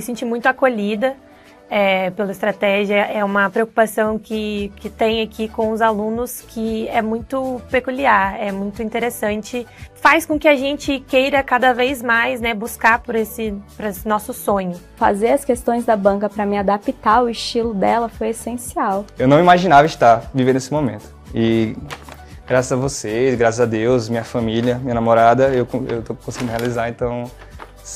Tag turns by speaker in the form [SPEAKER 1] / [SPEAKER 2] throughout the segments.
[SPEAKER 1] me senti muito acolhida é, pela estratégia. É uma preocupação que, que tem aqui com os alunos que é muito peculiar, é muito interessante. Faz com que a gente queira cada vez mais né, buscar por esse, por esse nosso sonho. Fazer as questões da banca para me adaptar ao estilo dela foi essencial.
[SPEAKER 2] Eu não imaginava estar vivendo esse momento. E graças a vocês, graças a Deus, minha família, minha namorada, eu estou conseguindo realizar, então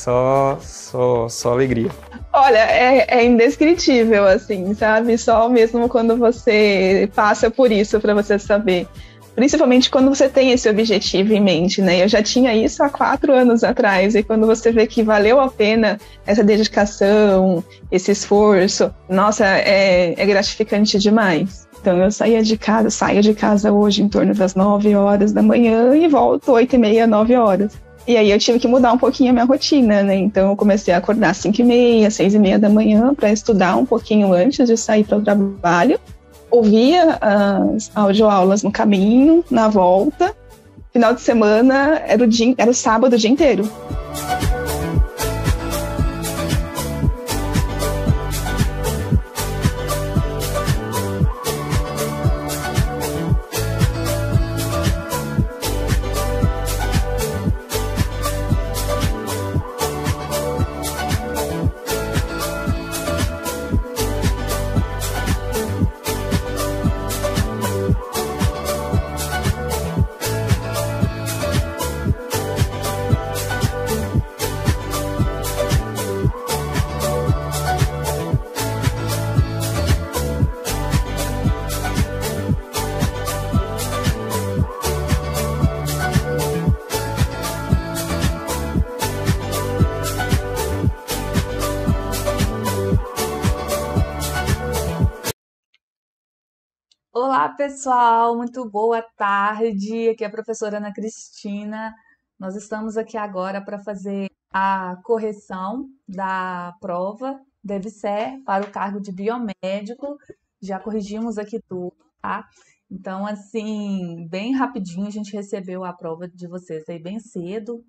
[SPEAKER 2] só, só, só alegria.
[SPEAKER 3] Olha, é, é, indescritível, assim, sabe? Só mesmo quando você passa por isso para você saber. Principalmente quando você tem esse objetivo em mente, né? Eu já tinha isso há quatro anos atrás, e quando você vê que valeu a pena essa dedicação, esse esforço, nossa, é, é gratificante demais. Então eu saía de casa, saio de casa hoje em torno das 9 horas da manhã e volto 8 e meia, 9 horas. E aí eu tive que mudar um pouquinho a minha rotina, né? Então eu comecei a acordar às 5 e meia, 6 e meia da manhã para estudar um pouquinho antes de sair para o trabalho. Ouvia as audioaulas no caminho, na volta. Final de semana era o, dia, era o sábado o dia inteiro.
[SPEAKER 1] Olá, pessoal, muito boa tarde. Aqui é a professora Ana Cristina. Nós estamos aqui agora para fazer a correção da prova deve ser para o cargo de biomédico. Já corrigimos aqui tudo, tá? Então, assim, bem rapidinho a gente recebeu a prova de vocês aí bem cedo,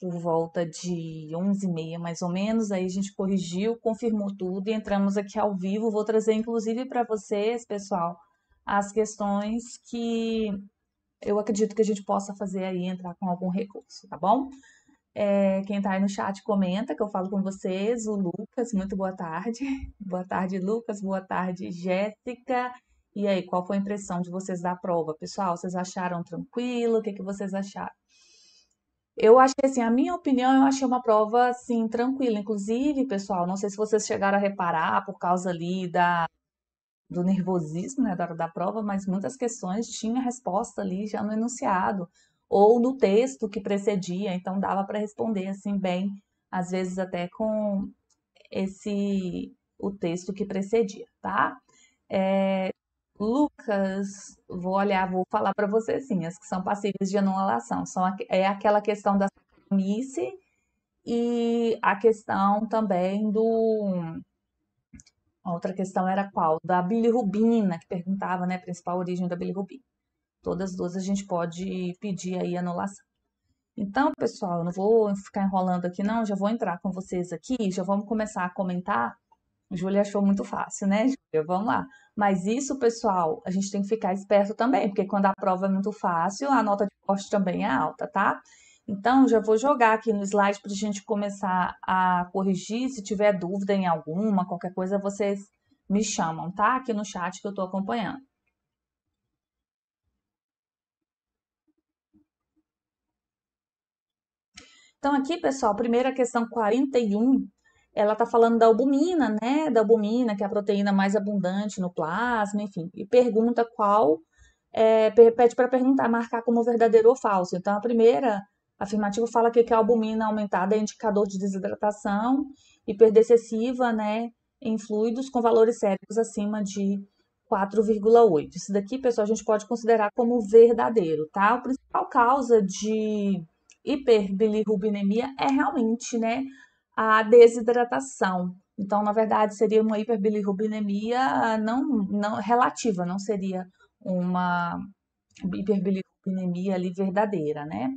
[SPEAKER 1] por volta de 11h30 mais ou menos. Aí a gente corrigiu, confirmou tudo e entramos aqui ao vivo. Vou trazer, inclusive, para vocês, pessoal, as questões que eu acredito que a gente possa fazer aí entrar com algum recurso, tá bom? É, quem está aí no chat comenta que eu falo com vocês. O Lucas, muito boa tarde. Boa tarde, Lucas. Boa tarde, Jéssica. E aí, qual foi a impressão de vocês da prova? Pessoal, vocês acharam tranquilo? O que, que vocês acharam? Eu achei assim, a minha opinião, eu achei uma prova assim tranquila, inclusive, pessoal, não sei se vocês chegaram a reparar por causa ali da do nervosismo né, da hora da prova, mas muitas questões tinha resposta ali já no enunciado ou no texto que precedia, então dava para responder assim bem, às vezes até com esse o texto que precedia, tá? É, Lucas, vou olhar, vou falar para vocês sim, as que são passíveis de anulação, são é aquela questão da mice e a questão também do outra questão era qual? Da bilirrubina, que perguntava, né, a principal origem da bilirrubina. Todas as duas a gente pode pedir aí anulação. Então, pessoal, eu não vou ficar enrolando aqui não, já vou entrar com vocês aqui, já vamos começar a comentar. A Júlia achou muito fácil, né, Júlia? Vamos lá. Mas isso, pessoal, a gente tem que ficar esperto também, porque quando a prova é muito fácil, a nota de corte também é alta, tá? Então, já vou jogar aqui no slide para a gente começar a corrigir. Se tiver dúvida em alguma, qualquer coisa, vocês me chamam, tá? Aqui no chat que eu estou acompanhando. Então, aqui, pessoal, primeira questão 41, ela está falando da albumina, né? Da albumina, que é a proteína mais abundante no plasma, enfim, e pergunta qual. É, pede para perguntar, marcar como verdadeiro ou falso. Então, a primeira afirmativo fala que a albumina aumentada é indicador de desidratação e perda excessiva, né, em fluidos com valores séricos acima de 4,8. Isso daqui, pessoal, a gente pode considerar como verdadeiro, tá? A principal causa de hiperbilirrubinemia é realmente, né, a desidratação. Então, na verdade, seria uma hiperbilirrubinemia não, não relativa, não seria uma hiperbilirrubinemia ali verdadeira, né?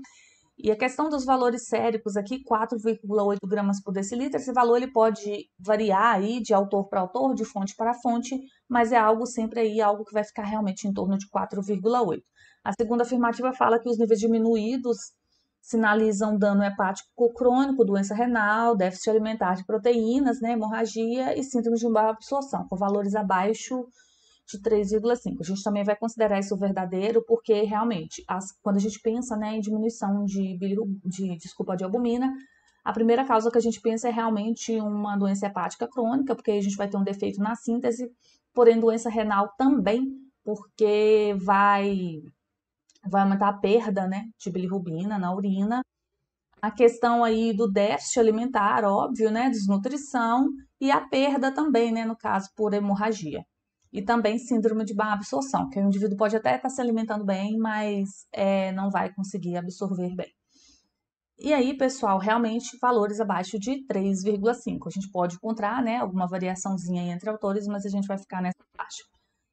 [SPEAKER 1] E a questão dos valores séricos aqui, 4,8 gramas por decilitro, esse valor ele pode variar aí de autor para autor, de fonte para fonte, mas é algo sempre aí, algo que vai ficar realmente em torno de 4,8. A segunda afirmativa fala que os níveis diminuídos sinalizam dano hepático crônico, doença renal, déficit alimentar de proteínas, né, hemorragia e síndrome de má absorção, com valores abaixo de 3,5. A gente também vai considerar isso verdadeiro, porque realmente, as, quando a gente pensa né, em diminuição de, de, desculpa, de albumina, a primeira causa que a gente pensa é realmente uma doença hepática crônica, porque a gente vai ter um defeito na síntese, porém doença renal também, porque vai, vai aumentar a perda né, de bilirrubina na urina. A questão aí do déficit alimentar, óbvio, né, desnutrição, e a perda também, né, no caso, por hemorragia e também síndrome de má absorção, que o indivíduo pode até estar tá se alimentando bem, mas é, não vai conseguir absorver bem. E aí, pessoal, realmente valores abaixo de 3,5. A gente pode encontrar né, alguma variaçãozinha entre autores, mas a gente vai ficar nessa faixa.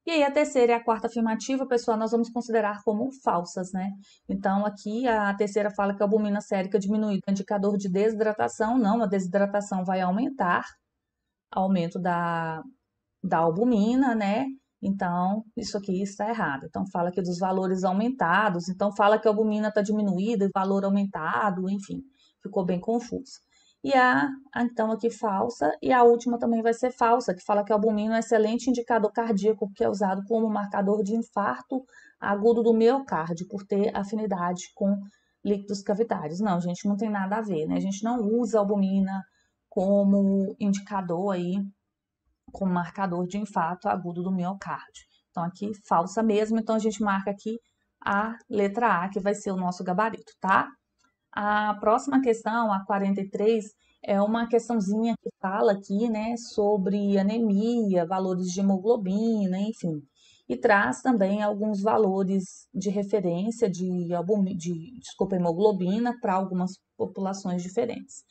[SPEAKER 1] E aí, a terceira e é a quarta afirmativa, pessoal, nós vamos considerar como falsas, né? Então, aqui a terceira fala que a albumina sérica diminui o indicador de desidratação. Não, a desidratação vai aumentar, aumento da, da albumina, né? Então, isso aqui está errado. Então, fala aqui é dos valores aumentados. Então, fala que a albumina está diminuída e valor aumentado, enfim, ficou bem confuso. E a, então, aqui falsa. E a última também vai ser falsa, que fala que a albumina é um excelente indicador cardíaco, que é usado como marcador de infarto agudo do miocárdio, por ter afinidade com líquidos cavitários. Não, gente, não tem nada a ver, né? A gente não usa albumina como indicador aí como marcador de infarto agudo do miocárdio. Então, aqui falsa mesmo, então a gente marca aqui a letra A, que vai ser o nosso gabarito, tá? A próxima questão, a 43, é uma questãozinha que fala aqui, né, sobre anemia, valores de hemoglobina, enfim. E traz também alguns valores de referência de, de desculpa, hemoglobina para algumas populações diferentes.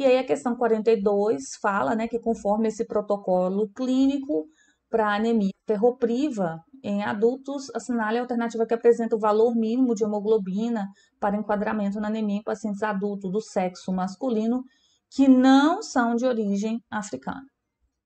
[SPEAKER 1] E aí a questão 42 fala né, que conforme esse protocolo clínico para anemia ferropriva em adultos, assinale a alternativa que apresenta o valor mínimo de hemoglobina para enquadramento na anemia em pacientes adultos do sexo masculino que não são de origem africana.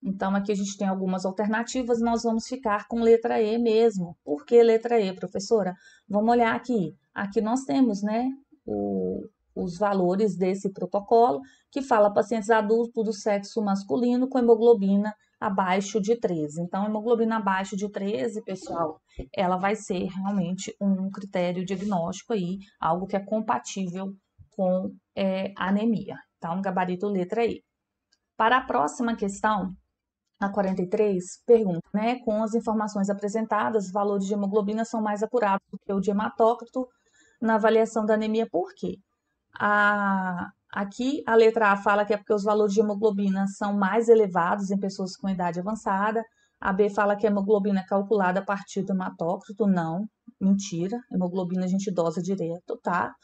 [SPEAKER 1] Então, aqui a gente tem algumas alternativas, nós vamos ficar com letra E mesmo. Por que letra E, professora? Vamos olhar aqui. Aqui nós temos, né, o os valores desse protocolo, que fala pacientes adultos do sexo masculino com hemoglobina abaixo de 13. Então, hemoglobina abaixo de 13, pessoal, ela vai ser realmente um critério diagnóstico aí, algo que é compatível com é, anemia. Então, gabarito letra E. Para a próxima questão, a 43 pergunta, né? Com as informações apresentadas, valores de hemoglobina são mais apurados do que o de hematócrito na avaliação da anemia, por quê? A, aqui a letra A fala que é porque os valores de hemoglobina são mais elevados em pessoas com idade avançada. A B fala que a hemoglobina é calculada a partir do hematócrito. Não, mentira. Hemoglobina a gente dosa direto, tá?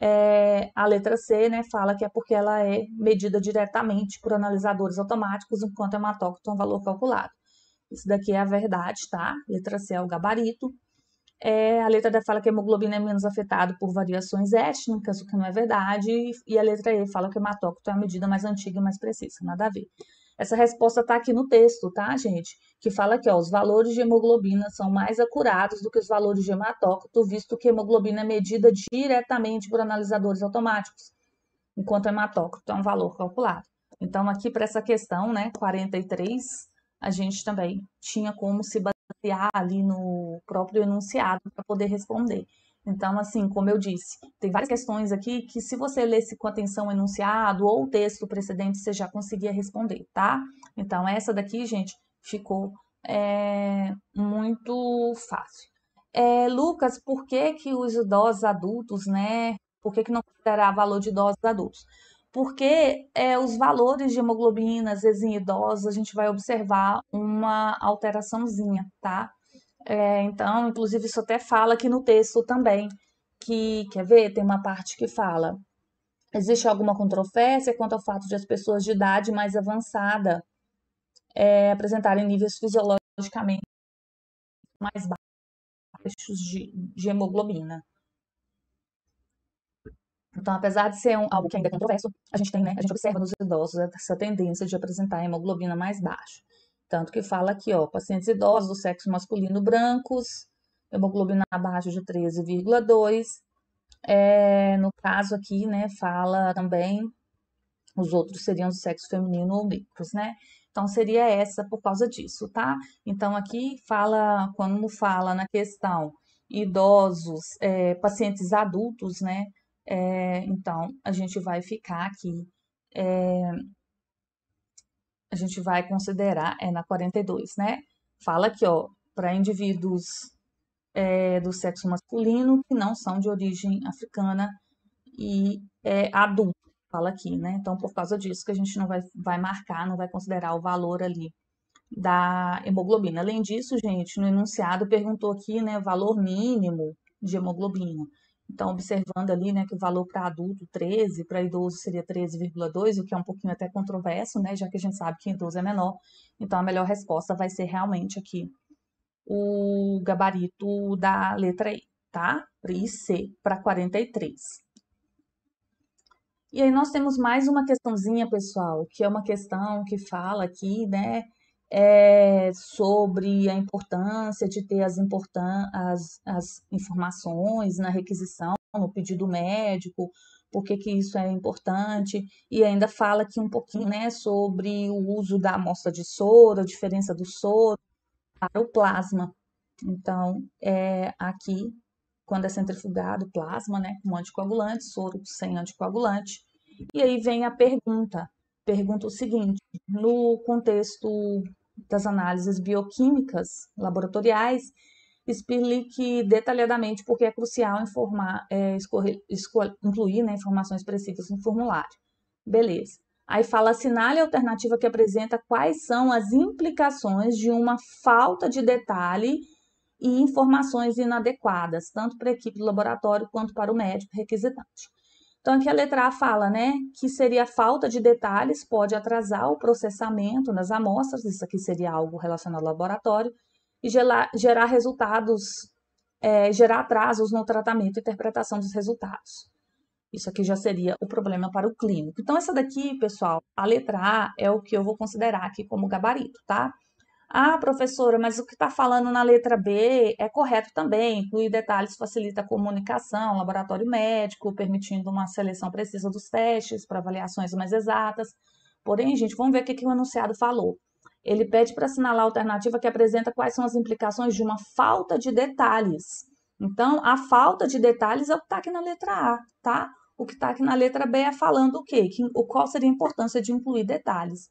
[SPEAKER 1] É, a letra C né, fala que é porque ela é medida diretamente por analisadores automáticos, enquanto o hematócrito é um valor calculado. Isso daqui é a verdade, tá? Letra C é o gabarito. É, a letra D fala que a hemoglobina é menos afetada por variações étnicas, o que não é verdade, e a letra E fala que o hematócrito é a medida mais antiga e mais precisa, nada a ver. Essa resposta está aqui no texto, tá, gente? Que fala que ó, os valores de hemoglobina são mais acurados do que os valores de hematócrito, visto que a hemoglobina é medida diretamente por analisadores automáticos, enquanto o hematócrito é um valor calculado. Então, aqui para essa questão, né, 43, a gente também tinha como se ampliar ali no próprio enunciado para poder responder. Então, assim, como eu disse, tem várias questões aqui que se você lesse com atenção o enunciado ou o texto precedente, você já conseguia responder, tá? Então, essa daqui, gente, ficou é, muito fácil. É, Lucas, por que que os idosos adultos, né, por que que não considerar valor de idosos adultos? porque é, os valores de hemoglobina, às vezes em idosos, a gente vai observar uma alteraçãozinha, tá? É, então, inclusive, isso até fala aqui no texto também, que, quer ver, tem uma parte que fala, existe alguma controvérsia quanto ao fato de as pessoas de idade mais avançada é, apresentarem níveis fisiologicamente mais baixos de, de hemoglobina. Então, apesar de ser um, algo que ainda é controverso, a gente tem, né, a gente observa nos idosos essa tendência de apresentar hemoglobina mais baixa. Tanto que fala aqui, ó, pacientes idosos do sexo masculino brancos, hemoglobina abaixo de 13,2. É, no caso aqui, né, fala também os outros seriam do sexo feminino ou micros, né? Então, seria essa por causa disso, tá? Então, aqui fala, quando fala na questão idosos, é, pacientes adultos, né? É, então, a gente vai ficar aqui. É, a gente vai considerar, é na 42, né? Fala aqui, ó, para indivíduos é, do sexo masculino que não são de origem africana e é adulto, fala aqui, né? Então, por causa disso que a gente não vai, vai marcar, não vai considerar o valor ali da hemoglobina. Além disso, gente, no enunciado perguntou aqui, né, valor mínimo de hemoglobina. Então, observando ali, né, que o valor para adulto 13, para idoso seria 13,2, o que é um pouquinho até controverso, né, já que a gente sabe que idoso é menor. Então, a melhor resposta vai ser realmente aqui o gabarito da letra E, tá? Para C para 43. E aí nós temos mais uma questãozinha, pessoal, que é uma questão que fala aqui, né, é, sobre a importância de ter as, importan as, as informações na requisição, no pedido médico, por que, isso é importante, e ainda fala aqui um pouquinho né, sobre o uso da amostra de soro, a diferença do soro para o plasma. Então, é, aqui, quando é centrifugado plasma, né, com anticoagulante, soro sem anticoagulante. E aí vem a pergunta. Pergunta o seguinte: no contexto das análises bioquímicas laboratoriais, explique detalhadamente porque é crucial informar, é, escorrer, incluir né, informações precisas no formulário. Beleza. Aí fala, assinale a alternativa que apresenta quais são as implicações de uma falta de detalhe e informações inadequadas, tanto para a equipe do laboratório quanto para o médico requisitante. Então, aqui a letra A fala né, que seria falta de detalhes, pode atrasar o processamento nas amostras, isso aqui seria algo relacionado ao laboratório, e gerar, gerar resultados, é, gerar atrasos no tratamento e interpretação dos resultados. Isso aqui já seria o problema para o clínico. Então, essa daqui, pessoal, a letra A é o que eu vou considerar aqui como gabarito, tá? Ah, professora, mas o que está falando na letra B é correto também. Incluir detalhes facilita a comunicação, laboratório médico, permitindo uma seleção precisa dos testes para avaliações mais exatas. Porém, gente, vamos ver o que, que o enunciado falou. Ele pede para assinalar a alternativa que apresenta quais são as implicações de uma falta de detalhes. Então, a falta de detalhes é o que está aqui na letra A, tá? O que está aqui na letra B é falando o quê? Que, o qual seria a importância de incluir detalhes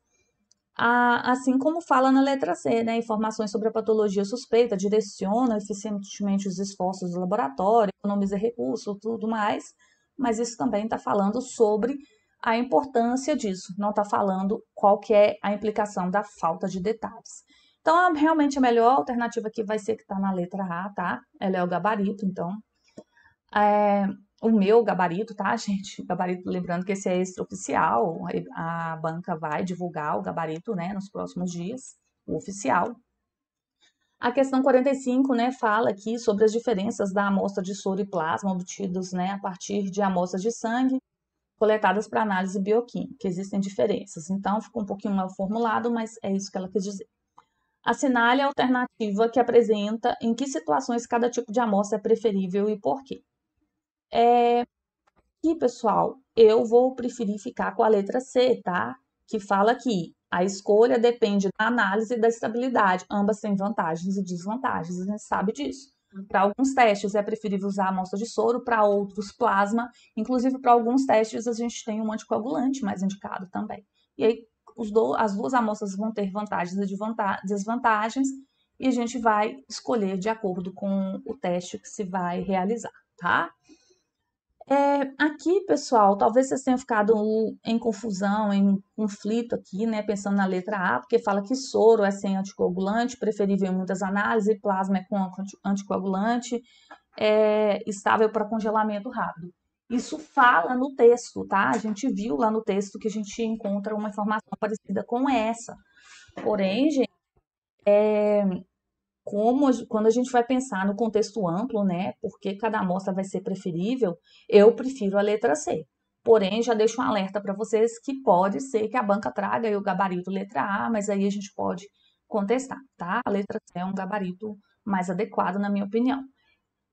[SPEAKER 1] assim como fala na letra C, né? Informações sobre a patologia suspeita direciona eficientemente os esforços do laboratório, economiza recursos, tudo mais, mas isso também está falando sobre a importância disso, não está falando qual que é a implicação da falta de detalhes. Então, a, realmente a melhor alternativa aqui vai ser que está na letra A, tá? Ela é o gabarito, então. É, o meu gabarito, tá, gente? Gabarito, lembrando que esse é extraoficial, a banca vai divulgar o gabarito, né, nos próximos dias, o oficial. A questão 45, né, fala aqui sobre as diferenças da amostra de soro e plasma obtidos, né, a partir de amostras de sangue coletadas para análise bioquímica. Existem diferenças. Então, ficou um pouquinho mal formulado, mas é isso que ela quis dizer. Assinale a alternativa que apresenta em que situações cada tipo de amostra é preferível e por quê é, pessoal, eu vou preferir ficar com a letra C, tá? Que fala que a escolha depende da análise e da estabilidade. Ambas têm vantagens e desvantagens, a gente sabe disso. Para alguns testes é preferível usar amostra de soro, para outros plasma. Inclusive, para alguns testes a gente tem um anticoagulante mais indicado também. E aí, do, as duas amostras vão ter vantagens e desvantagens, e a gente vai escolher de acordo com o teste que se vai realizar, tá? É, aqui, pessoal, talvez vocês tenham ficado em confusão, em conflito aqui, né? Pensando na letra A, porque fala que soro é sem anticoagulante, preferível em muitas análises, plasma é com anticoagulante, é estável para congelamento rápido. Isso fala no texto, tá? A gente viu lá no texto que a gente encontra uma informação parecida com essa. Porém, gente, é, como quando a gente vai pensar no contexto amplo, né? Porque cada amostra vai ser preferível, eu prefiro a letra C. Porém, já deixo um alerta para vocês que pode ser que a banca traga o gabarito letra A, mas aí a gente pode contestar, tá? A letra C é um gabarito mais adequado, na minha opinião.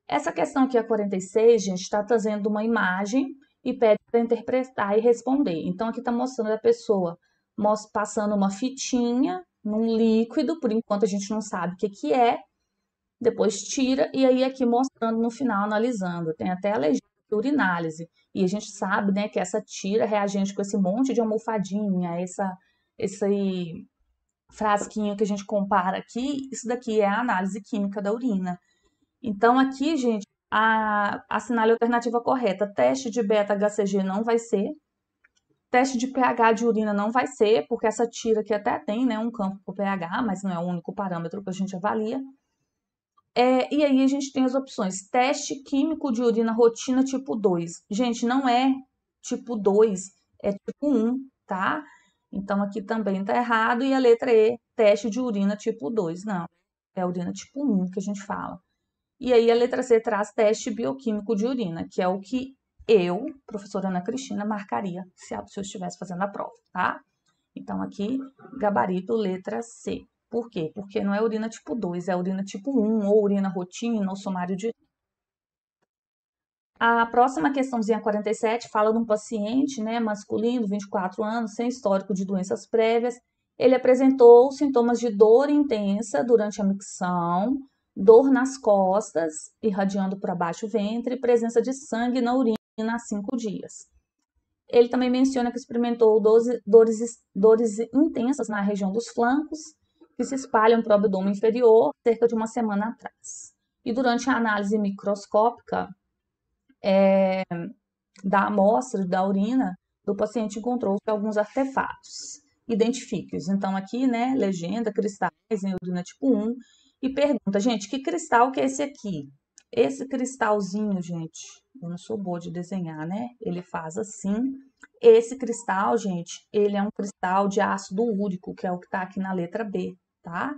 [SPEAKER 1] Essa questão aqui, a 46, gente, está trazendo uma imagem e pede para interpretar e responder. Então, aqui está mostrando a pessoa passando uma fitinha num líquido, por enquanto a gente não sabe o que, que é, depois tira e aí aqui mostrando no final, analisando. Tem até a legenda urinálise. E a gente sabe, né, que essa tira reagente com esse monte de almofadinha, essa, esse frasquinho que a gente compara aqui, isso daqui é a análise química da urina. Então aqui, gente, a, a sinal alternativa correta, teste de beta-HCG não vai ser, Teste de pH de urina não vai ser, porque essa tira aqui até tem né, um campo para pH, mas não é o único parâmetro que a gente avalia. É, e aí a gente tem as opções: teste químico de urina rotina tipo 2. Gente, não é tipo 2, é tipo 1, tá? Então aqui também tá errado. E a letra E, teste de urina tipo 2. Não, é a urina tipo 1 que a gente fala. E aí a letra C traz teste bioquímico de urina, que é o que eu, professora Ana Cristina, marcaria se eu estivesse fazendo a prova, tá? Então, aqui, gabarito, letra C. Por quê? Porque não é urina tipo 2, é urina tipo 1, ou urina rotina, ou sumário de... A próxima questãozinha 47 fala de um paciente, né, masculino, 24 anos, sem histórico de doenças prévias. Ele apresentou sintomas de dor intensa durante a micção, dor nas costas, irradiando para baixo o ventre, presença de sangue na urina há cinco dias. Ele também menciona que experimentou dores, dores intensas na região dos flancos, que se espalham para o abdômen inferior cerca de uma semana atrás. E durante a análise microscópica é, da amostra da urina do paciente, encontrou alguns artefatos. Identifique-os. Então, aqui, né, legenda, cristais em né, urina tipo 1. E pergunta, gente, que cristal que é esse aqui? Esse cristalzinho, gente, eu não sou boa de desenhar, né? Ele faz assim. Esse cristal, gente, ele é um cristal de ácido úrico, que é o que tá aqui na letra B, tá?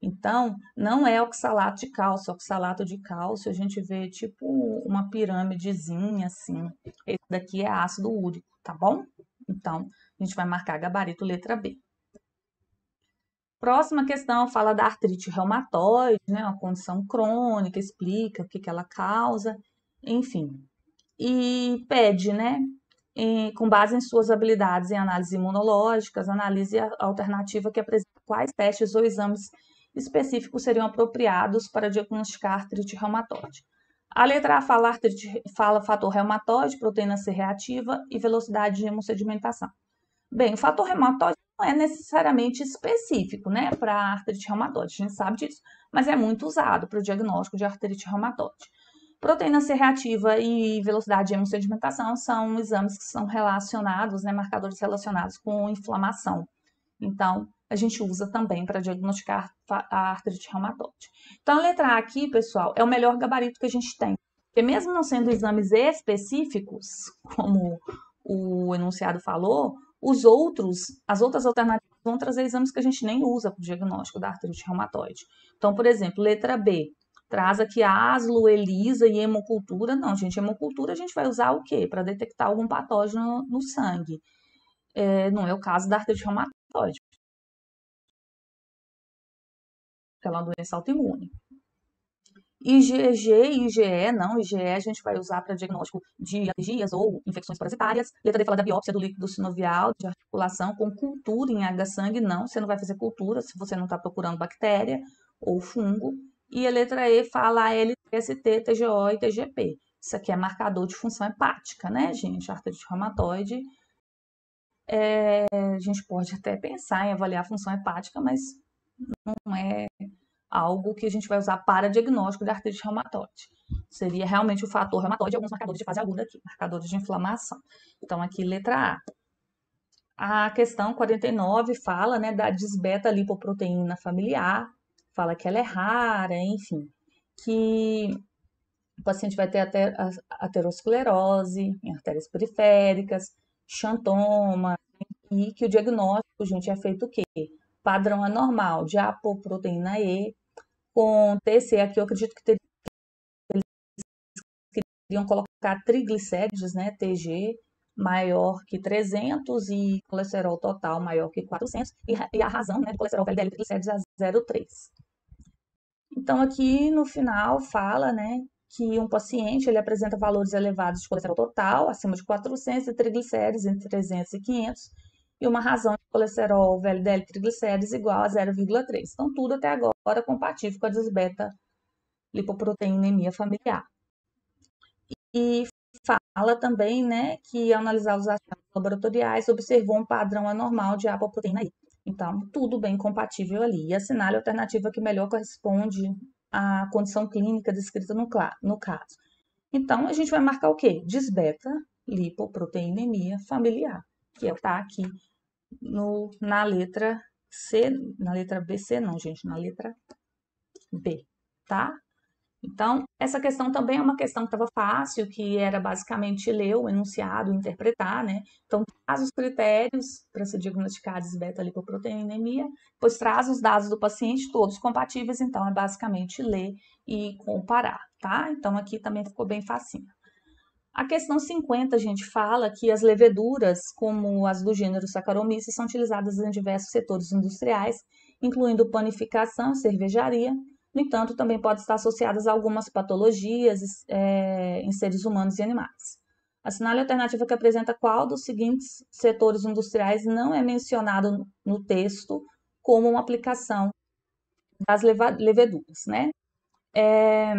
[SPEAKER 1] Então, não é oxalato de cálcio. É oxalato de cálcio a gente vê tipo uma pirâmidezinha assim. Esse daqui é ácido úrico, tá bom? Então, a gente vai marcar gabarito letra B. Próxima questão fala da artrite reumatoide, né? Uma condição crônica, explica o que, que ela causa enfim. E pede, né, em, com base em suas habilidades em análises imunológicas, analise a alternativa que apresenta quais testes ou exames específicos seriam apropriados para diagnosticar artrite reumatoide. A letra A fala, artrite, fala fator reumatoide, proteína C reativa e velocidade de hemossedimentação. Bem, o fator reumatoide não é necessariamente específico né, para artrite reumatoide, a gente sabe disso, mas é muito usado para o diagnóstico de artrite reumatoide. Proteína C reativa e velocidade de hemossedimentação são exames que são relacionados, né, marcadores relacionados com inflamação. Então, a gente usa também para diagnosticar a artrite reumatoide. Então, a letra A aqui, pessoal, é o melhor gabarito que a gente tem. Porque mesmo não sendo exames específicos, como o enunciado falou, os outros, as outras alternativas vão trazer exames que a gente nem usa para o diagnóstico da artrite reumatoide. Então, por exemplo, letra B, traz aqui aslo, elisa e hemocultura. Não, gente, hemocultura a gente vai usar o quê? Para detectar algum patógeno no sangue. É, não é o caso da artrite reumatoide, aquela é doença autoimune. IgG e IgE, não, IgE a gente vai usar para diagnóstico de alergias ou infecções parasitárias. Letra D fala da biópsia do líquido sinovial, de articulação com cultura em H-sangue, não, você não vai fazer cultura se você não está procurando bactéria ou fungo. E a letra E fala ALT, TGO e TGP. Isso aqui é marcador de função hepática, né, gente? Artrite reumatoide. É, a gente pode até pensar em avaliar a função hepática, mas não é algo que a gente vai usar para diagnóstico de artrite reumatoide. Seria realmente o fator reumatoide e alguns marcadores de fase aguda aqui, marcadores de inflamação. Então, aqui, letra A. A questão 49 fala né, da desbeta-lipoproteína familiar, fala que ela é rara, enfim, que o paciente vai ter aterosclerose em artérias periféricas, xantoma, e que o diagnóstico, gente, é feito o quê? Padrão anormal de apoproteína E com TC, aqui eu acredito que eles queriam colocar triglicérides, né, TG, maior que 300 e colesterol total maior que 400 e, a razão né, do colesterol LDL triglicérides a 0,3. Então aqui no final fala, né, que um paciente ele apresenta valores elevados de colesterol total acima de 400 e triglicérides entre 300 e 500 e uma razão de colesterol VLDL triglicérides igual a 0,3. Então tudo até agora é compatível com a desbeta lipoproteinemia familiar. E fala também né, que, ao analisar os achados laboratoriais, observou um padrão anormal de apoproteína I. Então, tudo bem compatível ali. E assinale a alternativa que melhor corresponde à condição clínica descrita no, no caso. Então, a gente vai marcar o quê? Desbeta lipoproteinemia familiar, que é está aqui no, na letra C, na letra BC, não, gente, na letra B, tá? Então, essa questão também é uma questão que estava fácil, que era basicamente ler o enunciado, interpretar, né? Então, traz os critérios para se diagnosticar a desbeta-lipoproteinemia, pois traz os dados do paciente, todos compatíveis, então é basicamente ler e comparar, tá? Então, aqui também ficou bem facinho. A questão 50, a gente fala que as leveduras, como as do gênero Saccharomyces, são utilizadas em diversos setores industriais, incluindo panificação, cervejaria, no entanto, também pode estar associadas a algumas patologias é, em seres humanos e animais. Assinale a alternativa que apresenta qual dos seguintes setores industriais não é mencionado no texto como uma aplicação das leveduras, né? É,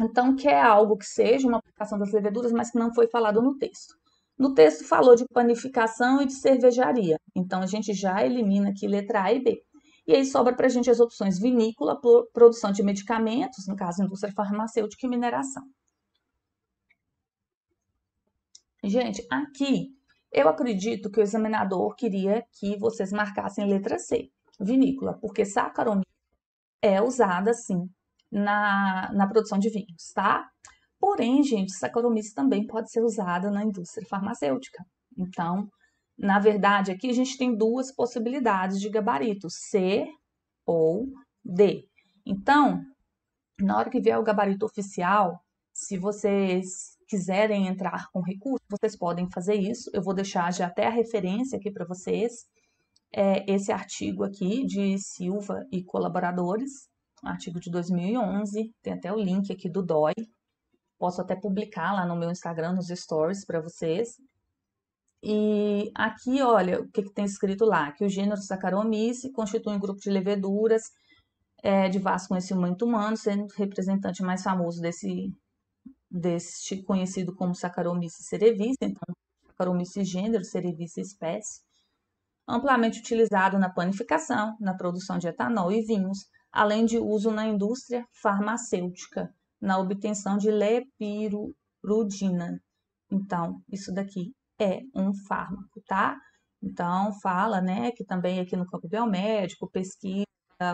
[SPEAKER 1] então, que é algo que seja uma aplicação das leveduras, mas que não foi falado no texto. No texto falou de panificação e de cervejaria. Então, a gente já elimina aqui letra A e B. E aí sobra para a gente as opções vinícola, produção de medicamentos, no caso, indústria farmacêutica e mineração. Gente, aqui eu acredito que o examinador queria que vocês marcassem letra C, vinícola, porque sacaromina é usada, sim, na, na produção de vinhos, tá? Porém, gente, saccharomyces também pode ser usada na indústria farmacêutica. Então, na verdade, aqui a gente tem duas possibilidades de gabarito, C ou D. Então, na hora que vier o gabarito oficial, se vocês quiserem entrar com recurso, vocês podem fazer isso. Eu vou deixar já até a referência aqui para vocês, é, esse artigo aqui de Silva e colaboradores, artigo de 2011, tem até o link aqui do DOI. Posso até publicar lá no meu Instagram, nos stories para vocês. E aqui, olha, o que, que tem escrito lá? Que o gênero Saccharomyces constitui um grupo de leveduras é, de vasto conhecimento humano, sendo o representante mais famoso desse, deste conhecido como Saccharomyces cerevisiae, então Saccharomyces gênero, cerevisiae espécie, amplamente utilizado na panificação, na produção de etanol e vinhos, além de uso na indústria farmacêutica, na obtenção de lepirudina. Então, isso daqui é um fármaco, tá? Então, fala, né, que também aqui no campo biomédico, pesquisa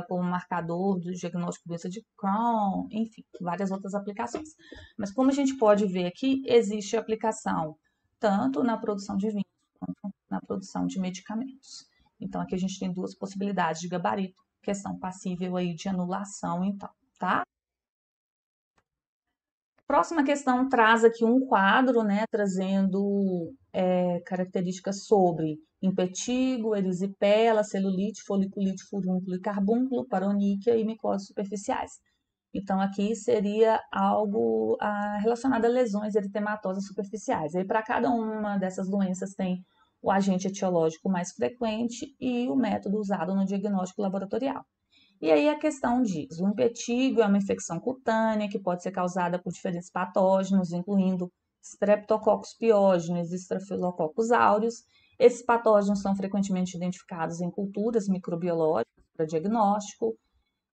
[SPEAKER 1] como marcador do diagnóstico de doença de Crohn, enfim, várias outras aplicações. Mas como a gente pode ver aqui, existe aplicação tanto na produção de vinho, quanto na produção de medicamentos. Então, aqui a gente tem duas possibilidades de gabarito, questão passível aí de anulação, então, tá? Próxima questão traz aqui um quadro, né, trazendo é, características sobre impetigo, erisipela, celulite, foliculite, furúnculo e carbúnculo, paroníquia e micoses superficiais. Então, aqui seria algo ah, relacionado a lesões eritematosas superficiais. Aí, para cada uma dessas doenças, tem o agente etiológico mais frequente e o método usado no diagnóstico laboratorial. E aí a questão diz: o impetigo é uma infecção cutânea que pode ser causada por diferentes patógenos, incluindo streptococcus piógenes e Staphylococcus aureus. Esses patógenos são frequentemente identificados em culturas microbiológicas para diagnóstico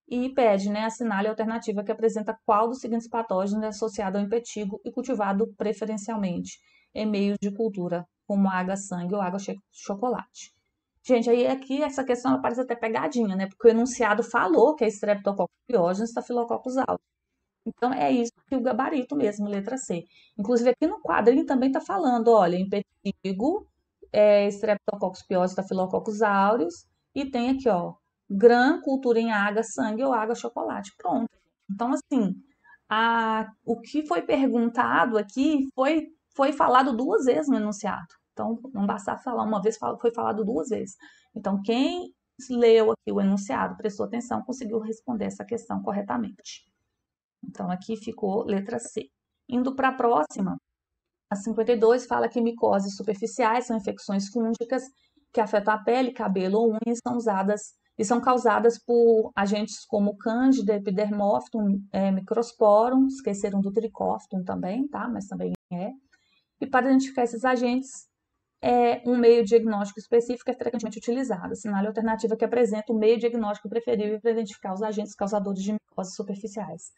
[SPEAKER 1] e pede, né, assinale a alternativa que apresenta qual dos seguintes patógenos é associado ao impetigo e cultivado preferencialmente em meios de cultura, como água-sangue ou água-chocolate. Gente, aí aqui essa questão ela parece até pegadinha, né? Porque o enunciado falou que é Streptococcus pyogenes e Staphylococcus aureus. Então é isso que o gabarito mesmo, letra C. Inclusive, aqui no quadrinho também está falando, olha, em estreptococcus é, streptococcus staphylococcus aureus, e tem aqui, ó, gran, cultura em água, sangue ou água, chocolate. Pronto. Então, assim, a, o que foi perguntado aqui foi, foi falado duas vezes no enunciado. Então, não basta falar uma vez, foi falado duas vezes. Então, quem leu aqui o enunciado, prestou atenção, conseguiu responder essa questão corretamente. Então, aqui ficou letra C. Indo para a próxima, a 52 fala que micoses superficiais são infecções fúngicas que afetam a pele, cabelo ou unha e são usadas e são causadas por agentes como Candida, Epidermophyton, é, Microsporum, esqueceram do Tricóphyton também, tá? Mas também é. E para identificar esses agentes, é, um meio diagnóstico específico é frequentemente utilizado. Sinal a alternativa que apresenta o meio diagnóstico preferível para identificar os agentes causadores de micoses superficiais.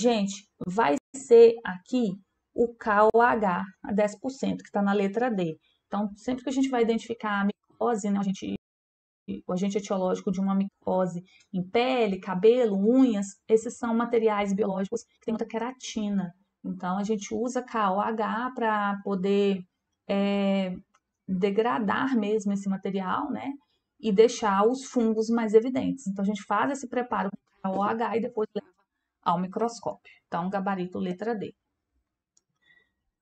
[SPEAKER 1] Gente, vai ser aqui o KOH, 10%, que está na letra D. Então, sempre que a gente vai identificar a micose, né, a gente o agente etiológico de uma micose em pele, cabelo, unhas, esses são materiais biológicos que têm muita queratina. Então, a gente usa KOH para poder é, degradar mesmo esse material, né? E deixar os fungos mais evidentes. Então, a gente faz esse preparo com KOH e depois leva ao microscópio. Então, gabarito letra D.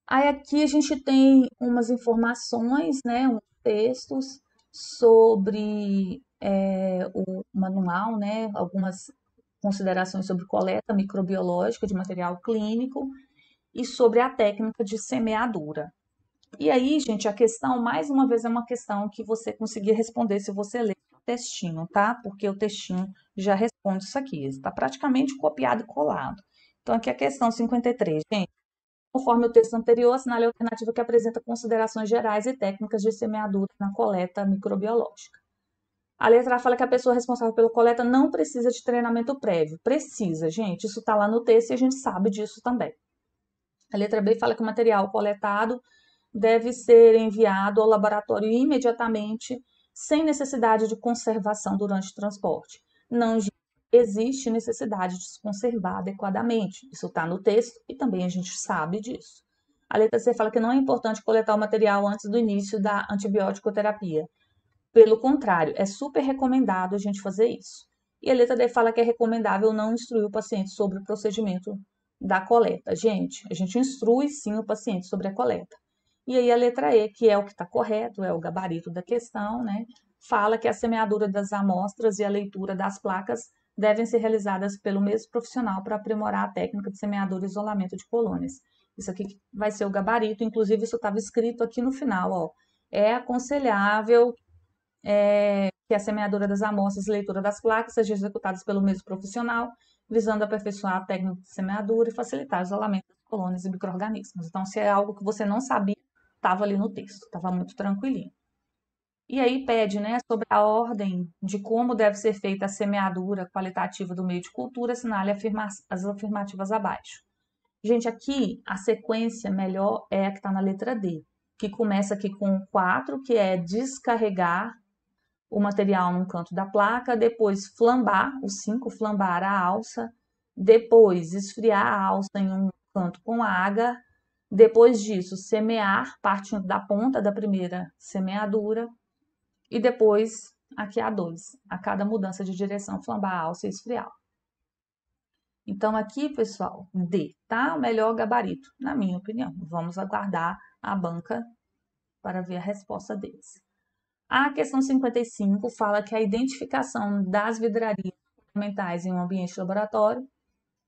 [SPEAKER 1] Aí aqui a gente tem umas informações, né, uns textos sobre é, o manual, né, algumas considerações sobre coleta microbiológica de material clínico e sobre a técnica de semeadura. E aí, gente, a questão, mais uma vez, é uma questão que você conseguir responder se você ler textinho, tá? Porque o textinho já responde isso aqui. Está praticamente copiado e colado. Então, aqui a questão 53. Gente, conforme o texto anterior, assinale a alternativa que apresenta considerações gerais e técnicas de semeadura na coleta microbiológica. A letra A fala que a pessoa responsável pela coleta não precisa de treinamento prévio. Precisa, gente. Isso está lá no texto e a gente sabe disso também. A letra B fala que o material coletado deve ser enviado ao laboratório imediatamente sem necessidade de conservação durante o transporte. Não existe necessidade de se conservar adequadamente. Isso está no texto e também a gente sabe disso. A letra C fala que não é importante coletar o material antes do início da antibiótico-terapia. Pelo contrário, é super recomendado a gente fazer isso. E a letra D fala que é recomendável não instruir o paciente sobre o procedimento da coleta. Gente, a gente instrui sim o paciente sobre a coleta. E aí a letra E, que é o que está correto, é o gabarito da questão, né? Fala que a semeadura das amostras e a leitura das placas devem ser realizadas pelo mesmo profissional para aprimorar a técnica de semeadura e isolamento de colônias. Isso aqui vai ser o gabarito, inclusive isso estava escrito aqui no final, ó. É aconselhável é, que a semeadura das amostras e leitura das placas sejam executadas pelo mesmo profissional, visando aperfeiçoar a técnica de semeadura e facilitar o isolamento de colônias e micro-organismos. Então, se é algo que você não sabia, estava ali no texto, estava muito tranquilinho. E aí pede né, sobre a ordem de como deve ser feita a semeadura qualitativa do meio de cultura, assinale afirma as afirmativas abaixo. Gente, aqui a sequência melhor é a que está na letra D, que começa aqui com 4, que é descarregar o material no canto da placa, depois flambar, o 5, flambar a alça, depois esfriar a alça em um canto com água, depois disso, semear parte da ponta da primeira semeadura e depois aqui há dois, a cada mudança de direção, flambar alça e esfriar. Então, aqui, pessoal, D, tá? O melhor gabarito, na minha opinião. Vamos aguardar a banca para ver a resposta deles. A questão 55 fala que a identificação das vidrarias fundamentais em um ambiente laboratório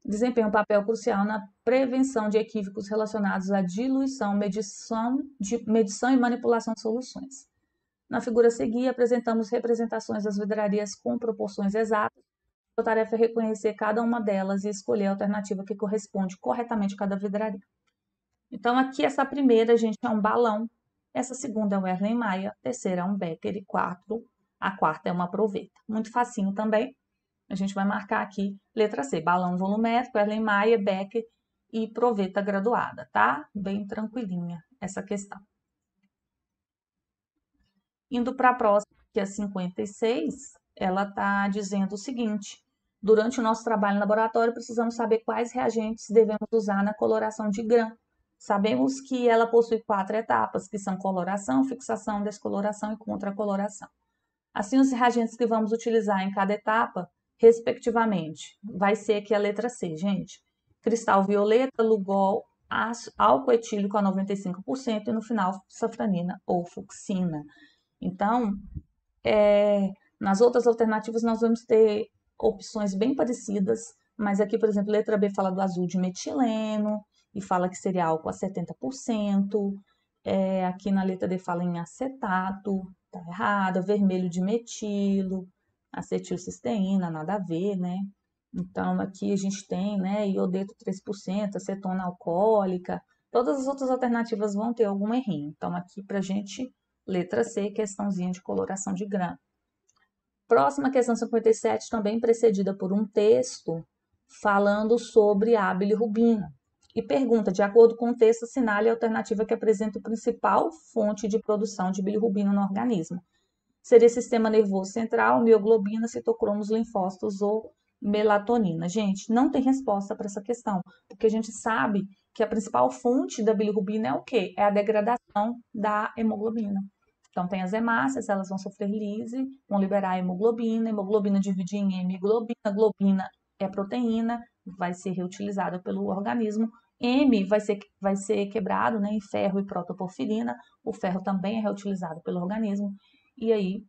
[SPEAKER 1] desempenha um papel crucial na prevenção de equívocos relacionados à diluição, medição, de, medição e manipulação de soluções. Na figura seguinte, apresentamos representações das vidrarias com proporções exatas. A tarefa é reconhecer cada uma delas e escolher a alternativa que corresponde corretamente a cada vidraria. Então, aqui, essa primeira, gente, é um balão. Essa segunda é um Erlen Maia, terceira é um Becker e quatro, a quarta é uma proveta. Muito facinho também. A gente vai marcar aqui letra C, balão volumétrico, Erlen Becker e proveta graduada, tá? Bem tranquilinha essa questão. Indo para a próxima, que é 56, ela está dizendo o seguinte: durante o nosso trabalho no laboratório, precisamos saber quais reagentes devemos usar na coloração de grã. Sabemos que ela possui quatro etapas, que são coloração, fixação, descoloração e contracoloração. Assim, os reagentes que vamos utilizar em cada etapa respectivamente. Vai ser aqui a letra C, gente. Cristal violeta, lugol, álcool etílico a 95% e no final safranina ou fuxina. Então, é, nas outras alternativas nós vamos ter opções bem parecidas, mas aqui, por exemplo, letra B fala do azul de metileno e fala que seria álcool a 70%. É, aqui na letra D fala em acetato, tá errado, vermelho de metilo, acetilcisteína, nada a ver, né? Então, aqui a gente tem, né, iodeto 3%, acetona alcoólica, todas as outras alternativas vão ter algum errinho. Então, aqui pra gente, letra C, questãozinha de coloração de grama. Próxima questão 57, também precedida por um texto falando sobre a bilirrubina. E pergunta, de acordo com o texto, assinale a alternativa que apresenta a principal fonte de produção de bilirrubina no organismo seria sistema nervoso central, mioglobina, citocromos, linfócitos ou melatonina. Gente, não tem resposta para essa questão, porque a gente sabe que a principal fonte da bilirrubina é o quê? É a degradação da hemoglobina. Então, tem as hemácias, elas vão sofrer lise, vão liberar a hemoglobina, a hemoglobina divide em hemiglobina, globina é proteína, vai ser reutilizada pelo organismo. M vai ser, vai ser quebrado né, em ferro e protoporfirina, o ferro também é reutilizado pelo organismo. E aí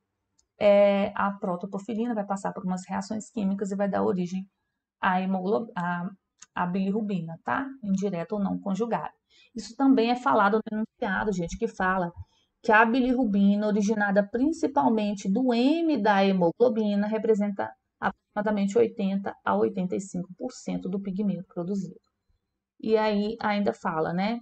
[SPEAKER 1] é, a protoporfirina vai passar por umas reações químicas e vai dar origem à, hemoglobina, à, à bilirrubina, tá? Indireta ou não conjugada. Isso também é falado no enunciado, gente, que fala que a bilirrubina, originada principalmente do M da hemoglobina, representa aproximadamente 80 a 85% do pigmento produzido. E aí ainda fala, né,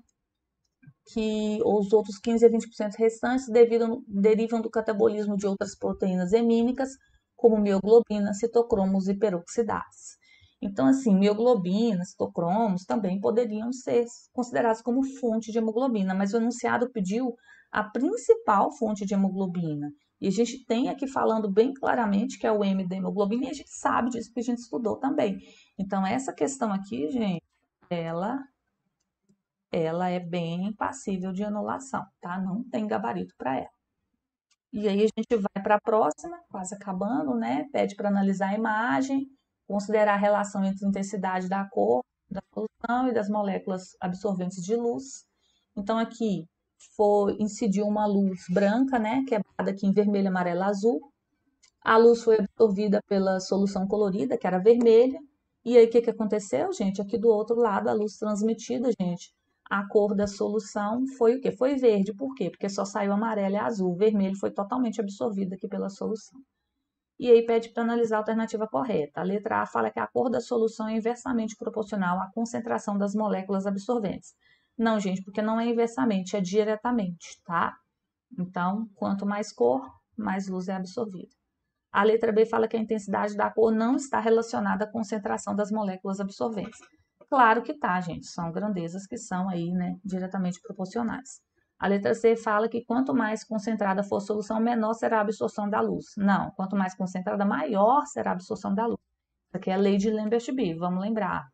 [SPEAKER 1] que os outros 15 a 20% restantes devido, derivam do catabolismo de outras proteínas hemínicas, como mioglobina, citocromos e peroxidases. Então, assim, mioglobina, citocromos também poderiam ser considerados como fonte de hemoglobina, mas o enunciado pediu a principal fonte de hemoglobina. E a gente tem aqui falando bem claramente que é o M da hemoglobina, e a gente sabe disso que a gente estudou também. Então, essa questão aqui, gente, ela ela é bem passível de anulação, tá? Não tem gabarito para ela. E aí a gente vai para a próxima, quase acabando, né? Pede para analisar a imagem, considerar a relação entre a intensidade da cor, da solução e das moléculas absorventes de luz. Então aqui foi incidiu uma luz branca, né, quebrada aqui em vermelho, amarelo, azul. A luz foi absorvida pela solução colorida, que era vermelha. E aí o que que aconteceu, gente? Aqui do outro lado a luz transmitida, gente, a cor da solução foi o quê? Foi verde. Por quê? Porque só saiu amarelo e azul. O vermelho foi totalmente absorvido aqui pela solução. E aí pede para analisar a alternativa correta. A letra A fala que a cor da solução é inversamente proporcional à concentração das moléculas absorventes. Não, gente, porque não é inversamente, é diretamente, tá? Então, quanto mais cor, mais luz é absorvida. A letra B fala que a intensidade da cor não está relacionada à concentração das moléculas absorventes. Claro que tá, gente. São grandezas que são aí, né, diretamente proporcionais. A letra C fala que quanto mais concentrada for a solução, menor será a absorção da luz. Não, quanto mais concentrada, maior será a absorção da luz. Isso aqui é a lei de Lambert-Beer, vamos lembrar. A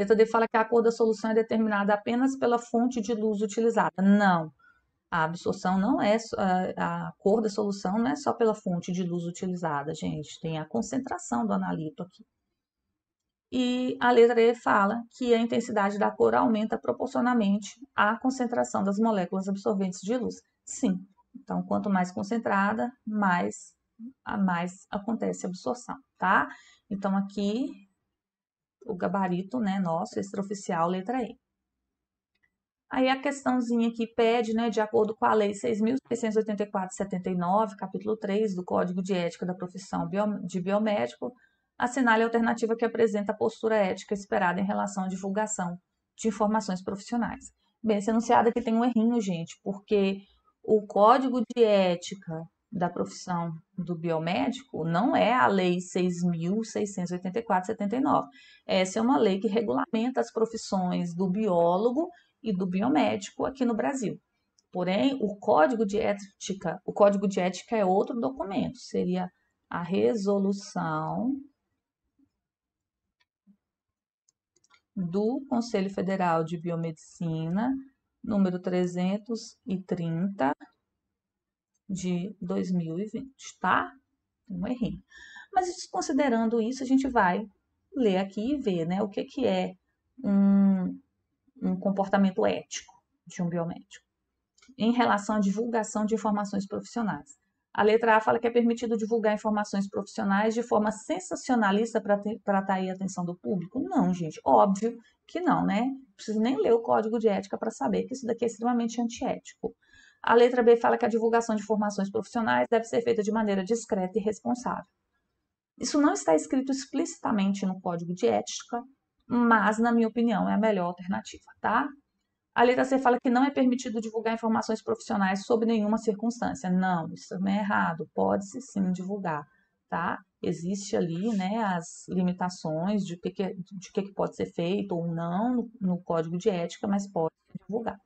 [SPEAKER 1] letra D fala que a cor da solução é determinada apenas pela fonte de luz utilizada. Não, a absorção não é a, a cor da solução não é só pela fonte de luz utilizada, gente. Tem a concentração do analito aqui. E a letra E fala que a intensidade da cor aumenta proporcionalmente à concentração das moléculas absorventes de luz. Sim, então quanto mais concentrada, mais, mais acontece a absorção, tá? Então aqui o gabarito, né, nosso, extraoficial, letra E. Aí a questãozinha que pede, né, de acordo com a Lei 6.684-79, capítulo 3 do Código de Ética da Profissão de Biomédico, assinale a alternativa que apresenta a postura ética esperada em relação à divulgação de informações profissionais. Bem, esse enunciado aqui tem um errinho, gente, porque o código de ética da profissão do biomédico não é a Lei 6.684-79. Essa é uma lei que regulamenta as profissões do biólogo e do biomédico aqui no Brasil. Porém, o código de ética, o código de ética é outro documento, seria a resolução do Conselho Federal de Biomedicina, número 330 de 2020, tá? Não errei. Mas desconsiderando isso, a gente vai ler aqui e ver, né, o que, que é um, um comportamento ético de um biomédico em relação à divulgação de informações profissionais. A letra A fala que é permitido divulgar informações profissionais de forma sensacionalista para atrair a atenção do público? Não, gente, óbvio que não, né? preciso nem ler o código de ética para saber que isso daqui é extremamente antiético. A letra B fala que a divulgação de informações profissionais deve ser feita de maneira discreta e responsável. Isso não está escrito explicitamente no código de ética, mas, na minha opinião, é a melhor alternativa, tá? A letra C fala que não é permitido divulgar informações profissionais sob nenhuma circunstância. Não, isso também é errado. Pode-se sim divulgar, tá? Existe ali, né, as limitações de que, que, de que, que pode ser feito ou não no, código de ética, mas pode divulgar.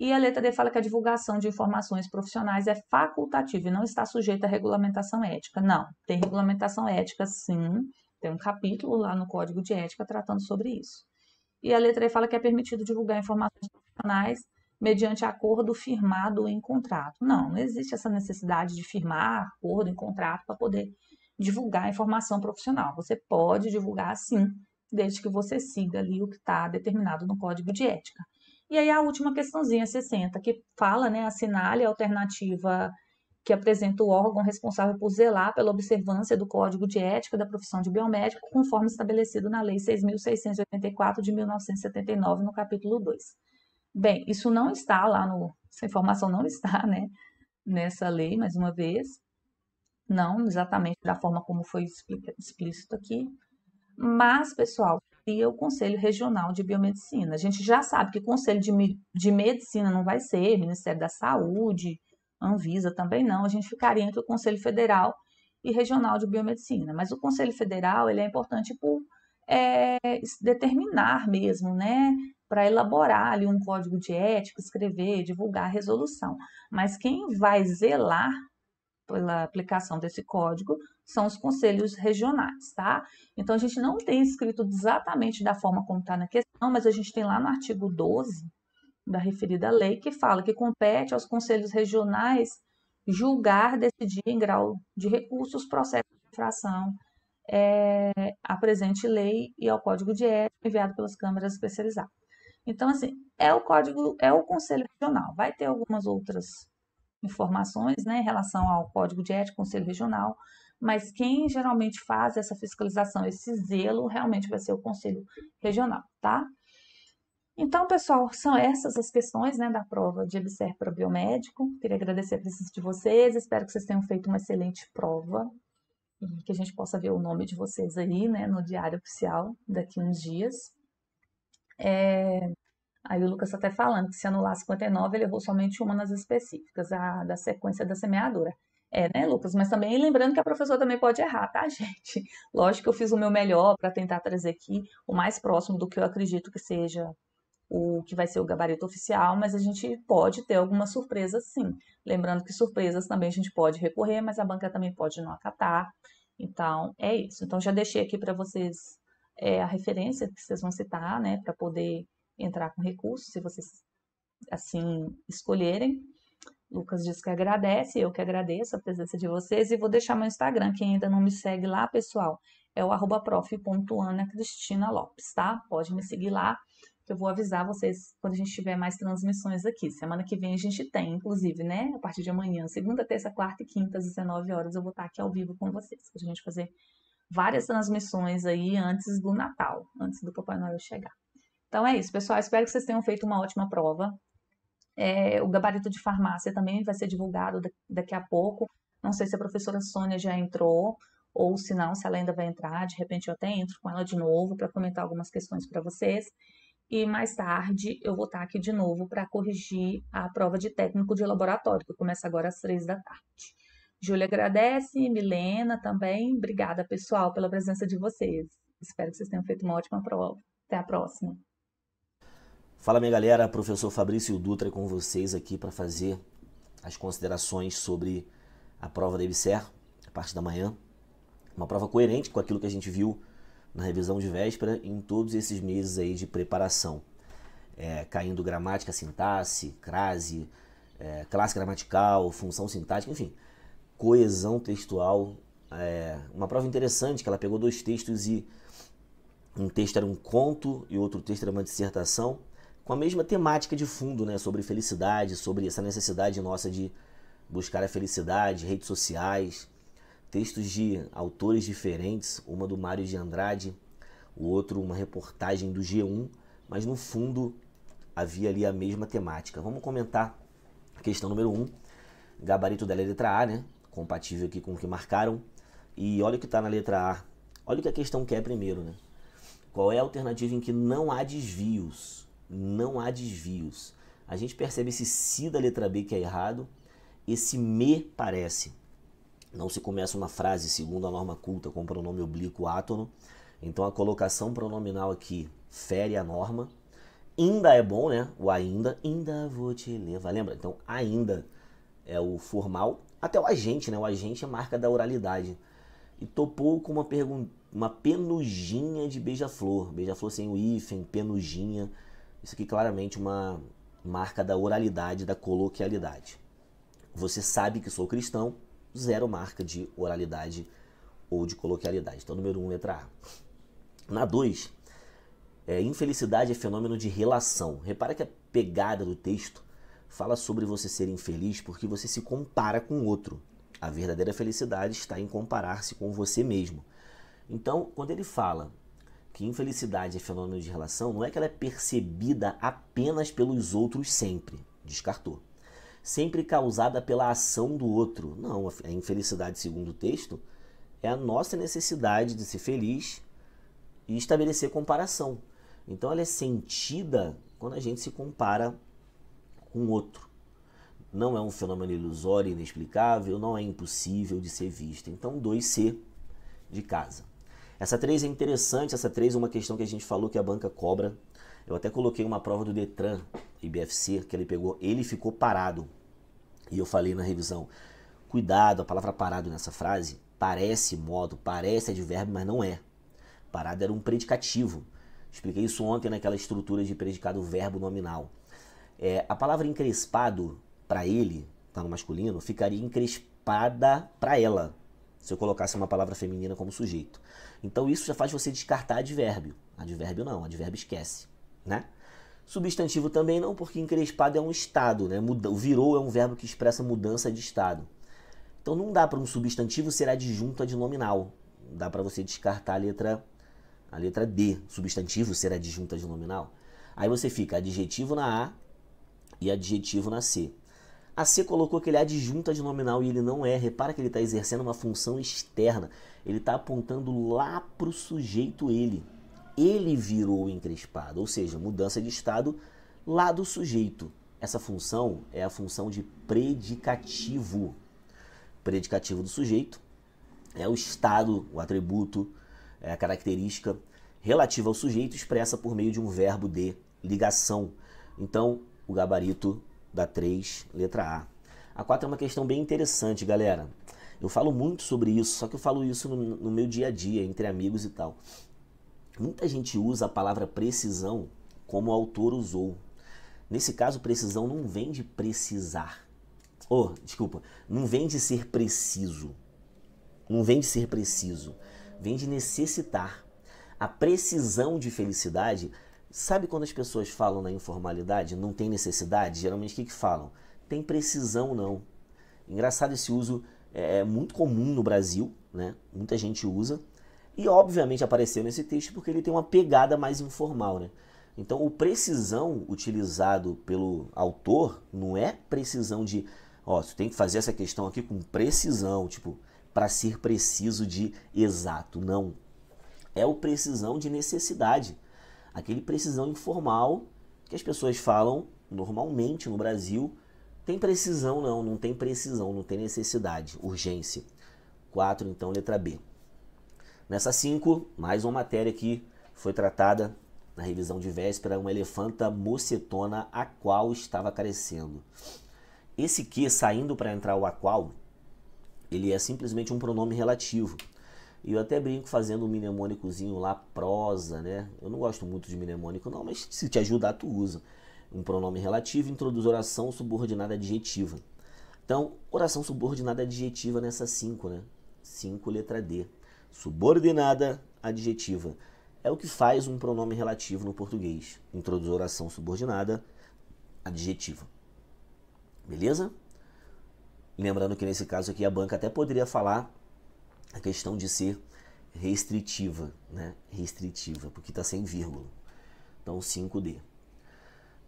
[SPEAKER 1] E a letra D fala que a divulgação de informações profissionais é facultativa e não está sujeita à regulamentação ética. Não, tem regulamentação ética sim, tem um capítulo lá no Código de Ética tratando sobre isso. E a letra E fala que é permitido divulgar informações profissionais mediante acordo firmado em contrato. Não, não existe essa necessidade de firmar acordo em contrato para poder divulgar informação profissional. Você pode divulgar sim, desde que você siga ali o que está determinado no código de ética. E aí a última questãozinha 60, que fala, né, assinale a alternativa que apresenta o órgão responsável por zelar pela observância do Código de Ética da Profissão de Biomédico, conforme estabelecido na Lei 6.684 de 1979, no capítulo 2. Bem, isso não está lá no. Essa informação não está, né? Nessa lei, mais uma vez. Não exatamente da forma como foi explícito aqui. Mas, pessoal, o Conselho Regional de Biomedicina. A gente já sabe que Conselho de, de Medicina não vai ser, Ministério da Saúde, Anvisa também não, a gente ficaria entre o Conselho Federal e Regional de Biomedicina. Mas o Conselho Federal ele é importante por é, determinar mesmo, né? Para elaborar ali um código de ética, escrever, divulgar a resolução. Mas quem vai zelar pela aplicação desse código são os conselhos regionais, tá? Então a gente não tem escrito exatamente da forma como está na questão, mas a gente tem lá no artigo 12 da referida lei, que fala que compete aos conselhos regionais julgar, decidir em grau de recursos processos de infração é, à presente lei e ao Código de Ética enviado pelas câmaras especializadas. Então, assim, é o Código, é o Conselho Regional. Vai ter algumas outras informações né, em relação ao Código de Ética, Conselho Regional, mas quem geralmente faz essa fiscalização, esse zelo, realmente vai ser o Conselho Regional, tá? Então, pessoal, são essas as questões né, da prova de observer para o biomédico. Queria agradecer a presença de vocês, espero que vocês tenham feito uma excelente prova e que a gente possa ver o nome de vocês aí né, no diário oficial daqui uns dias. É... Aí o Lucas tá até falando que se anular 59, ele errou somente uma nas específicas, a da sequência da semeadura. É, né, Lucas? Mas também lembrando que a professora também pode errar, tá, gente? Lógico que eu fiz o meu melhor para tentar trazer aqui o mais próximo do que eu acredito que seja o que vai ser o gabarito oficial, mas a gente pode ter alguma surpresa sim. Lembrando que surpresas também a gente pode recorrer, mas a banca também pode não acatar. Então, é isso. Então, já deixei aqui para vocês é, a referência que vocês vão citar, né, para poder entrar com recurso, se vocês assim escolherem. Lucas diz que agradece, eu que agradeço a presença de vocês e vou deixar meu Instagram, quem ainda não me segue lá, pessoal, é o arroba tá? Pode me seguir lá que eu vou avisar vocês quando a gente tiver mais transmissões aqui. Semana que vem a gente tem, inclusive, né? A partir de amanhã, segunda, terça, quarta e quinta, às 19 horas, eu vou estar aqui ao vivo com vocês, para a gente fazer várias transmissões aí antes do Natal, antes do Papai Noel chegar. Então é isso, pessoal. Espero que vocês tenham feito uma ótima prova. É, o gabarito de farmácia também vai ser divulgado daqui a pouco. Não sei se a professora Sônia já entrou ou se não, se ela ainda vai entrar. De repente eu até entro com ela de novo para comentar algumas questões para vocês e mais tarde eu vou estar aqui de novo para corrigir a prova de técnico de laboratório, que começa agora às três da tarde. Júlia agradece, Milena também. Obrigada, pessoal, pela presença de vocês. Espero que vocês tenham feito uma ótima prova. Até a próxima.
[SPEAKER 4] Fala, minha galera. Professor Fabrício Dutra com vocês aqui para fazer as considerações sobre a prova da IBSER, a parte da manhã. Uma prova coerente com aquilo que a gente viu na revisão de véspera em todos esses meses aí de preparação. É, caindo gramática, sintaxe, crase, é, classe gramatical, função sintática, enfim, coesão textual. É, uma prova interessante que ela pegou dois textos e um texto era um conto e outro texto era uma dissertação com a mesma temática de fundo, né, sobre felicidade, sobre essa necessidade nossa de buscar a felicidade, redes sociais, textos de autores diferentes, uma do Mário de Andrade, o outro uma reportagem do G1, mas no fundo havia ali a mesma temática. Vamos comentar a questão número 1, um, gabarito da letra A, né? compatível aqui com o que marcaram. E olha o que está na letra A. Olha o que a questão quer primeiro, né? Qual é a alternativa em que não há desvios? Não há desvios. A gente percebe esse si da letra B que é errado, esse me parece. Não se começa uma frase segundo a norma culta com pronome oblíquo átono. Então a colocação pronominal aqui fere a norma. Ainda é bom, né? O ainda, ainda vou te levar. Lembra? Então ainda é o formal, até o agente, né? O agente é marca da oralidade. E topou com uma pergun, uma penuginha de beija-flor. Beija-flor sem o hífen, penuginha. Isso aqui claramente uma marca da oralidade, da coloquialidade. Você sabe que sou cristão, zero marca de oralidade ou de coloquialidade. Então, número 1, um, letra A. Na 2, é, infelicidade é fenômeno de relação. Repara que a pegada do texto fala sobre você ser infeliz porque você se compara com outro. A verdadeira felicidade está em comparar-se com você mesmo. Então, quando ele fala que infelicidade é fenômeno de relação, não é que ela é percebida apenas pelos outros sempre. Descartou sempre causada pela ação do outro. Não, a infelicidade, segundo o texto, é a nossa necessidade de ser feliz e estabelecer comparação. Então ela é sentida quando a gente se compara com o outro. Não é um fenômeno ilusório, inexplicável, não é impossível de ser visto. Então 2C de casa. Essa 3 é interessante, essa 3 é uma questão que a gente falou que a banca cobra. Eu até coloquei uma prova do Detran, IBFC, que ele pegou, ele ficou parado. E eu falei na revisão, cuidado, a palavra parado nessa frase parece modo, parece advérbio, mas não é. Parado era um predicativo. Expliquei isso ontem naquela estrutura de predicado verbo nominal. É, a palavra encrespado para ele, tá no masculino, ficaria encrespada para ela, se eu colocasse uma palavra feminina como sujeito. Então isso já faz você descartar advérbio. Advérbio não, advérbio esquece, né? Substantivo também não, porque encrespado é um estado, né? virou é um verbo que expressa mudança de estado. Então não dá para um substantivo ser adjunto adnominal. Dá para você descartar a letra a letra D, substantivo ser adjunto denominal. Aí você fica adjetivo na A e adjetivo na C. A C colocou que ele é adjunto denominal e ele não é. Repara que ele está exercendo uma função externa. Ele está apontando lá para o sujeito ele ele virou encrespado, ou seja, mudança de estado lá do sujeito. Essa função é a função de predicativo. Predicativo do sujeito é o estado, o atributo, é a característica relativa ao sujeito expressa por meio de um verbo de ligação. Então, o gabarito da 3, letra A. A 4 é uma questão bem interessante, galera. Eu falo muito sobre isso, só que eu falo isso no, no meu dia a dia, entre amigos e tal. Muita gente usa a palavra precisão como o autor usou. Nesse caso, precisão não vem de precisar. Oh, desculpa, não vem de ser preciso. Não vem de ser preciso. Vem de necessitar. A precisão de felicidade. Sabe quando as pessoas falam na informalidade, não tem necessidade? Geralmente o que, que falam? Tem precisão não. Engraçado esse uso, é, é muito comum no Brasil, né? Muita gente usa e obviamente apareceu nesse texto porque ele tem uma pegada mais informal, né? Então, o precisão utilizado pelo autor não é precisão de, ó, você tem que fazer essa questão aqui com precisão, tipo, para ser preciso de exato, não. É o precisão de necessidade. Aquele precisão informal que as pessoas falam normalmente no Brasil, tem precisão não, não tem precisão, não tem necessidade, urgência. 4, então, letra B. Nessa 5, mais uma matéria que foi tratada na revisão de véspera, uma elefanta mocetona a qual estava carecendo. Esse que saindo para entrar o a qual, ele é simplesmente um pronome relativo. E eu até brinco fazendo um mnemônicozinho lá, prosa, né? Eu não gosto muito de mnemônico não, mas se te ajudar tu usa. Um pronome relativo introduz oração subordinada adjetiva. Então, oração subordinada adjetiva nessa 5, né? 5 letra D subordinada adjetiva. É o que faz um pronome relativo no português. Introduz oração subordinada adjetiva. Beleza? Lembrando que nesse caso aqui a banca até poderia falar a questão de ser restritiva, né? Restritiva, porque está sem vírgula. Então 5D.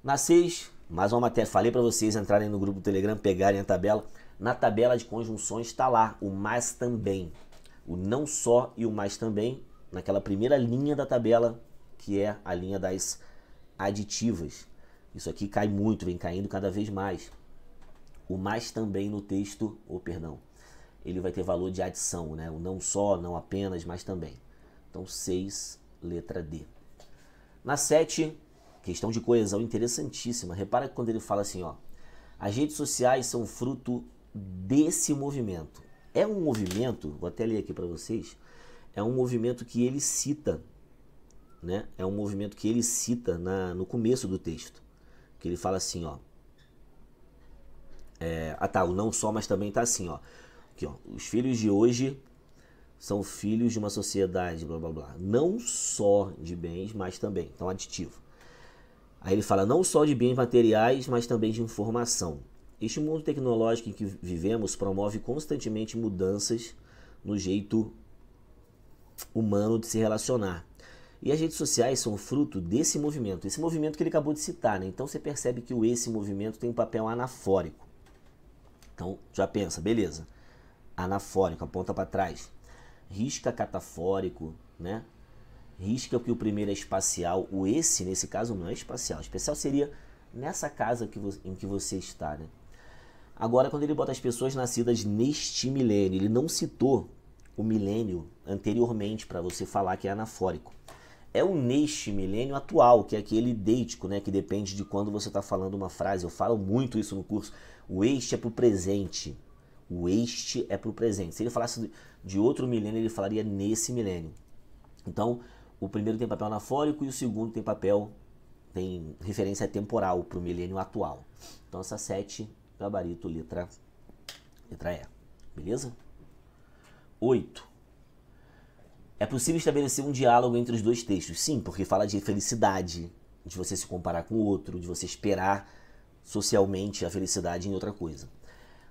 [SPEAKER 4] Na 6, mais uma matéria. Falei para vocês entrarem no grupo do Telegram, pegarem a tabela. Na tabela de conjunções está lá o mais também o não só e o mais também naquela primeira linha da tabela, que é a linha das aditivas. Isso aqui cai muito, vem caindo cada vez mais. O mais também no texto, ou oh, perdão, ele vai ter valor de adição, né? O não só, não apenas, mas também. Então 6, letra D. Na 7, questão de coesão interessantíssima. Repara que quando ele fala assim, ó, as redes sociais são fruto desse movimento. É um movimento, vou até ler aqui para vocês, é um movimento que ele cita, né? É um movimento que ele cita na, no começo do texto, que ele fala assim, ó. É, ah tá, o não só, mas também tá assim, ó. Aqui, ó. Os filhos de hoje são filhos de uma sociedade, blá blá blá. Não só de bens, mas também. Então, aditivo. Aí ele fala não só de bens materiais, mas também de informação. Este mundo tecnológico em que vivemos promove constantemente mudanças no jeito humano de se relacionar. E as redes sociais são fruto desse movimento, esse movimento que ele acabou de citar. Né? Então você percebe que o esse movimento tem um papel anafórico. Então já pensa, beleza. Anafórico, aponta para trás. Risca catafórico, né? Risca que o primeiro é espacial. O esse, nesse caso, não é espacial. O espacial seria nessa casa que em que você está, né? Agora, quando ele bota as pessoas nascidas neste milênio, ele não citou o milênio anteriormente para você falar que é anafórico. É o neste milênio atual, que é aquele idêntico, né, que depende de quando você está falando uma frase. Eu falo muito isso no curso. O este é para o presente. O este é para o presente. Se ele falasse de outro milênio, ele falaria nesse milênio. Então, o primeiro tem papel anafórico e o segundo tem papel, tem referência temporal para o milênio atual. Então, essa sete gabarito letra, letra E. Beleza? 8. É possível estabelecer um diálogo entre os dois textos? Sim, porque fala de felicidade, de você se comparar com o outro, de você esperar socialmente a felicidade em outra coisa.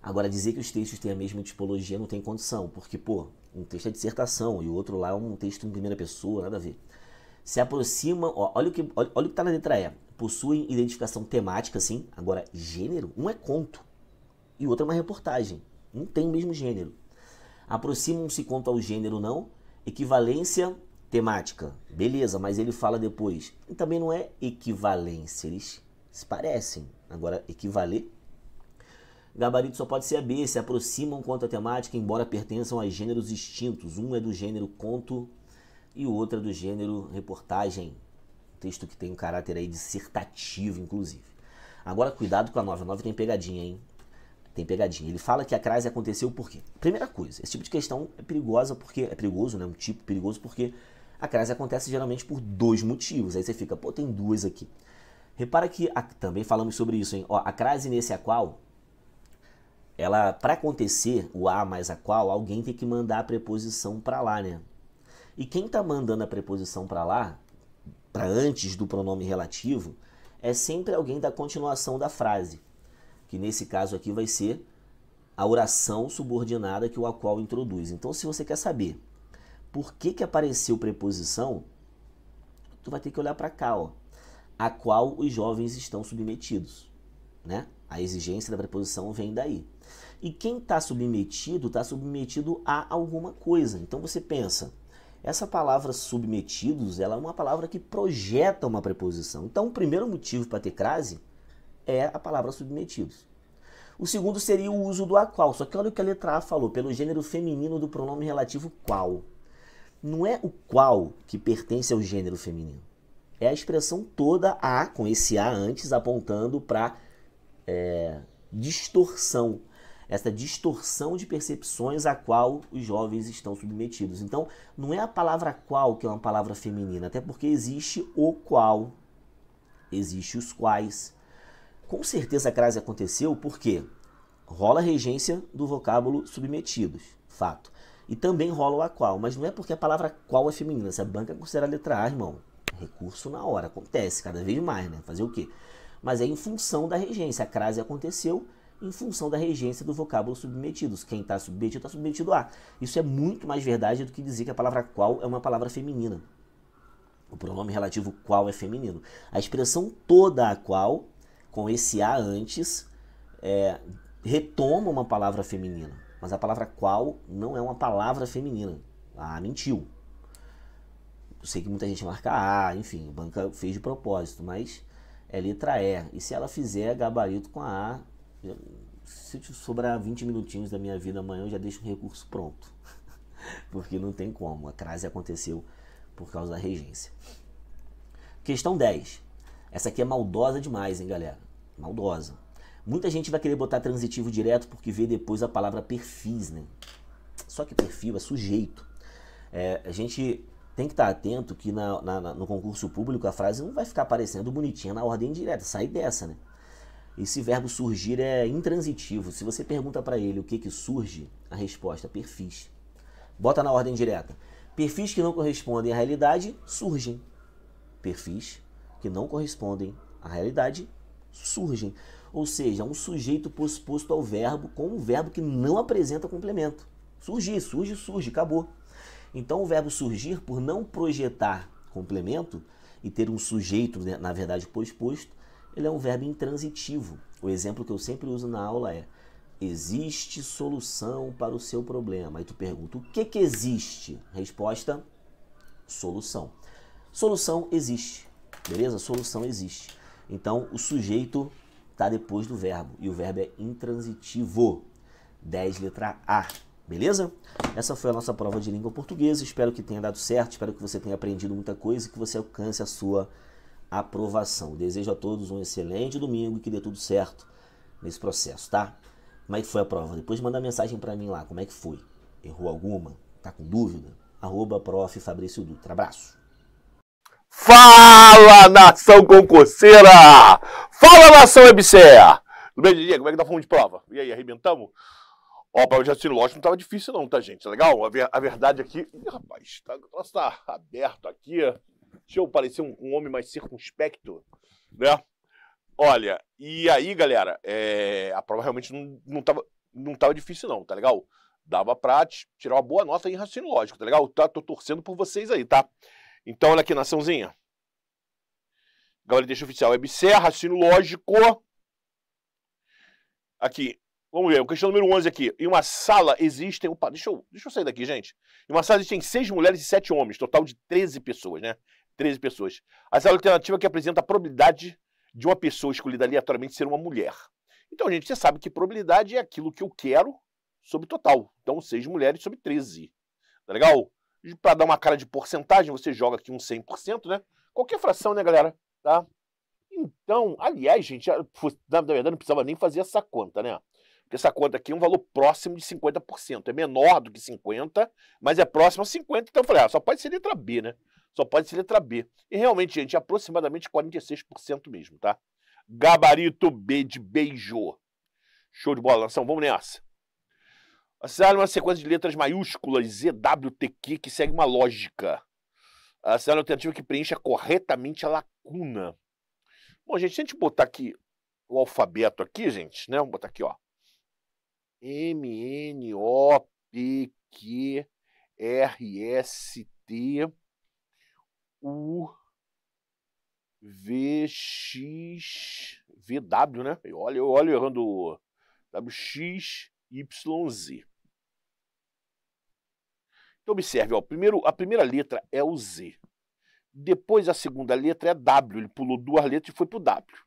[SPEAKER 4] Agora, dizer que os textos têm a mesma tipologia não tem condição, porque, pô, um texto é dissertação e o outro lá é um texto em primeira pessoa, nada a ver. Se aproxima, ó, olha o que olha, olha o que está na letra E possuem identificação temática, sim. Agora, gênero, um é conto e o outro é uma reportagem. Não tem o mesmo gênero. Aproximam-se quanto ao gênero, não. Equivalência temática, beleza, mas ele fala depois. E também não é equivalência, eles se parecem. Agora, equivaler. Gabarito só pode ser a B, se aproximam quanto à temática, embora pertençam a gêneros distintos. Um é do gênero conto e o outro é do gênero reportagem. Texto que tem um caráter aí dissertativo, inclusive. Agora, cuidado com a 9. A 9 tem pegadinha, hein? Tem pegadinha. Ele fala que a crase aconteceu por quê? Primeira coisa, esse tipo de questão é perigosa porque. É perigoso, né? Um tipo perigoso porque a crase acontece geralmente por dois motivos. Aí você fica, pô, tem duas aqui. Repara que a, também falamos sobre isso, hein? Ó, a crase nesse a qual ela para acontecer o a mais a qual alguém tem que mandar a preposição para lá, né? E quem tá mandando a preposição para lá para antes do pronome relativo é sempre alguém da continuação da frase, que nesse caso aqui vai ser a oração subordinada que o a qual introduz. Então, se você quer saber por que, que apareceu preposição, tu vai ter que olhar para cá, ó, a qual os jovens estão submetidos, né? A exigência da preposição vem daí. E quem está submetido, está submetido a alguma coisa. Então você pensa, essa palavra submetidos, ela é uma palavra que projeta uma preposição. Então, o primeiro motivo para ter crase é a palavra submetidos. O segundo seria o uso do a qual. Só que olha o que a letra A falou, pelo gênero feminino do pronome relativo qual. Não é o qual que pertence ao gênero feminino. É a expressão toda a, com esse a antes, apontando para é, eh, distorção essa distorção de percepções a qual os jovens estão submetidos. Então, não é a palavra qual que é uma palavra feminina, até porque existe o qual, existe os quais. Com certeza a crase aconteceu porque rola a regência do vocábulo submetidos, fato. E também rola o a qual, mas não é porque a palavra qual é feminina. Se a banca considera a letra A, irmão, recurso na hora, acontece cada vez mais, né? Fazer o quê? Mas é em função da regência. A crase aconteceu em função da regência do vocábulo submetidos. Quem está submetido está submetido a. Isso é muito mais verdade do que dizer que a palavra qual é uma palavra feminina. O pronome relativo qual é feminino. A expressão toda a qual, com esse a antes, é, retoma uma palavra feminina. Mas a palavra qual não é uma palavra feminina. Ah, mentiu. Eu sei que muita gente marca A, ah, enfim, a banca fez de propósito, mas é letra E. E se ela fizer gabarito com a A, se eu sobrar 20 minutinhos da minha vida amanhã, eu já deixo o recurso pronto. porque não tem como. A crase aconteceu por causa da regência. Questão 10. Essa aqui é maldosa demais, hein, galera? Maldosa. Muita gente vai querer botar transitivo direto porque vê depois a palavra perfis, né? Só que perfil é sujeito. É, a gente tem que estar atento que na, na, no concurso público a frase não vai ficar aparecendo bonitinha na ordem direta. Sai dessa, né? Esse verbo surgir é intransitivo. Se você pergunta para ele o que, que surge, a resposta é perfis. Bota na ordem direta. Perfis que não correspondem à realidade surgem. Perfis que não correspondem à realidade surgem. Ou seja, um sujeito posposto ao verbo com um verbo que não apresenta complemento. Surgir, surge, surge, acabou. Então o verbo surgir, por não projetar complemento e ter um sujeito, né, na verdade, posposto, ele é um verbo intransitivo. O exemplo que eu sempre uso na aula é: existe solução para o seu problema. Aí tu pergunta: o que que existe? Resposta: solução. Solução existe. Beleza? Solução existe. Então o sujeito está depois do verbo e o verbo é intransitivo. 10 letra A. Beleza? Essa foi a nossa prova de língua portuguesa. Espero que tenha dado certo, espero que você tenha aprendido muita coisa e que você alcance a sua aprovação. Desejo a todos um excelente domingo e que dê tudo certo nesse processo, tá? Como é que foi a prova? Depois manda mensagem para mim lá, como é que foi? Errou alguma? Tá com dúvida? Arroba prof. Fabrício Dutra. Abraço.
[SPEAKER 5] Fala, nação concurseira! Fala, nação EBCA. Tudo bem, Didier? Como é que tá fundo de prova? E aí, arrebentamos? Ó, o prova de raciocínio lógico não tava difícil não, tá, gente? Tá legal? A, ver, a verdade aqui... Ih, rapaz, tá, negócio tá aberto aqui, Deixa eu parecer um, um homem mais circunspecto, né? Olha, e aí, galera, é, a prova realmente não, não, tava, não tava difícil, não, tá legal? Dava pra tirar uma boa nota em raciocínio lógico, tá legal? Tá, tô torcendo por vocês aí, tá? Então, olha aqui, naçãozinha. Galera, deixa oficial EBC, raciocínio lógico. Aqui, vamos ver, questão número 11 aqui. Em uma sala existem. Opa, deixa eu, deixa eu sair daqui, gente. Em uma sala existem seis mulheres e sete homens, total de 13 pessoas, né? 13 pessoas. É a alternativa que apresenta a probabilidade de uma pessoa escolhida aleatoriamente ser uma mulher. Então, gente, você sabe que probabilidade é aquilo que eu quero sobre total. Então, 6 mulheres sobre 13. Tá legal? Para dar uma cara de porcentagem, você joga aqui um 100%, né? Qualquer fração, né, galera? Tá? Então, aliás, gente, na verdade não precisava nem fazer essa conta, né? Porque essa conta aqui é um valor próximo de 50%. É menor do que 50%, mas é próximo a 50%. Então eu falei, ah, só pode ser letra B, né? Só pode ser letra B. E realmente, gente, é aproximadamente 46% mesmo, tá? Gabarito B de beijo. Show de bola, Lanção. Vamos nessa. Assinale é uma sequência de letras maiúsculas ZWTQ que segue uma lógica. Assinale é uma alternativa que preencha corretamente a lacuna. Bom, gente, se a gente botar aqui o alfabeto aqui, gente, né? Vamos botar aqui, ó. M, N, O, P, Q, R, S, T, U VX VW, né? Eu olho, eu olho errando WXYZ. Então observe, ó, primeiro, a primeira letra é o Z. Depois a segunda letra é W, ele pulou duas letras e foi pro W.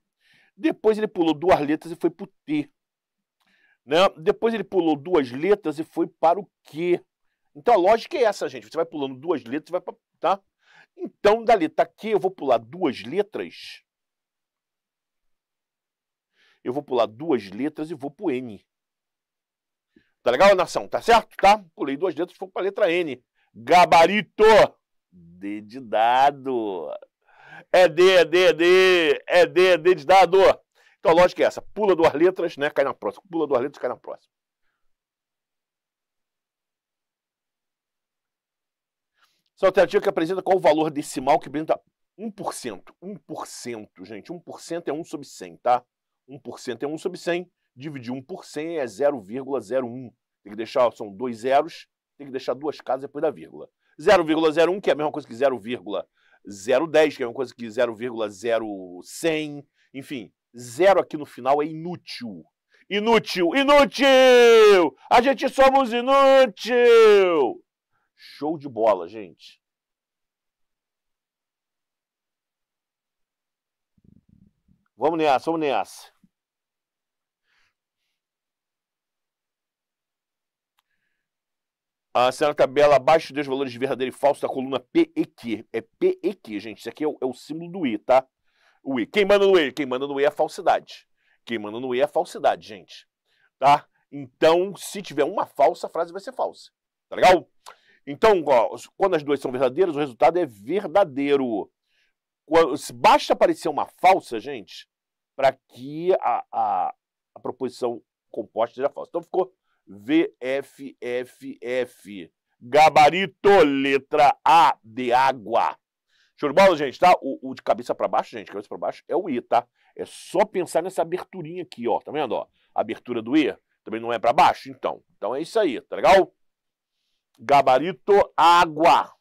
[SPEAKER 5] Depois ele pulou duas letras e foi pro T. Né? Depois ele pulou duas letras e foi para o Q. Então a lógica é essa, gente. Você vai pulando duas letras e vai para, tá? Então, da letra tá Q, eu vou pular duas letras. Eu vou pular duas letras e vou pro N. Tá legal, nação? Tá certo? Tá? Pulei duas letras, e fui pra letra N. Gabarito! D de dado. É D, é D, é D. É D, é D de dado. Então a lógica é essa. Pula duas letras, né? Cai na próxima. Pula duas letras, cai na próxima. Essa alternativa que apresenta qual o valor decimal que apresenta 1%. 1%, gente. 1% é 1 sobre 100, tá? 1% é 1 sobre 100. Dividir 1 por 100 é 0,01. Tem que deixar, são dois zeros, tem que deixar duas casas depois da vírgula. 0,01, que é a mesma coisa que 0,010, que é a mesma coisa que 0,0100. Enfim, zero aqui no final é inútil. Inútil, inútil! A gente somos inútil! Show de bola, gente. Vamos nessa, vamos nessa. A senhora tabela abaixo dos valores verdadeiro e falso da coluna PEQ. É PEQ, gente. Isso aqui é o, é o símbolo do I, tá? O I. Quem manda no I? Quem manda no I é a falsidade. Quem manda no I é a falsidade, gente. Tá? Então, se tiver uma falsa, a frase vai ser falsa. Tá legal? Então, ó, quando as duas são verdadeiras, o resultado é verdadeiro. Basta aparecer uma falsa, gente, para que a, a, a, proposição composta seja falsa. Então ficou VFFF. Gabarito, letra A de água. Show de bola, gente, tá? O, o de cabeça para baixo, gente, cabeça para baixo é o I, tá? É só pensar nessa aberturinha aqui, ó. Tá vendo, ó? A abertura do I também não é para baixo, então. Então é isso aí, tá legal? Gabarito água.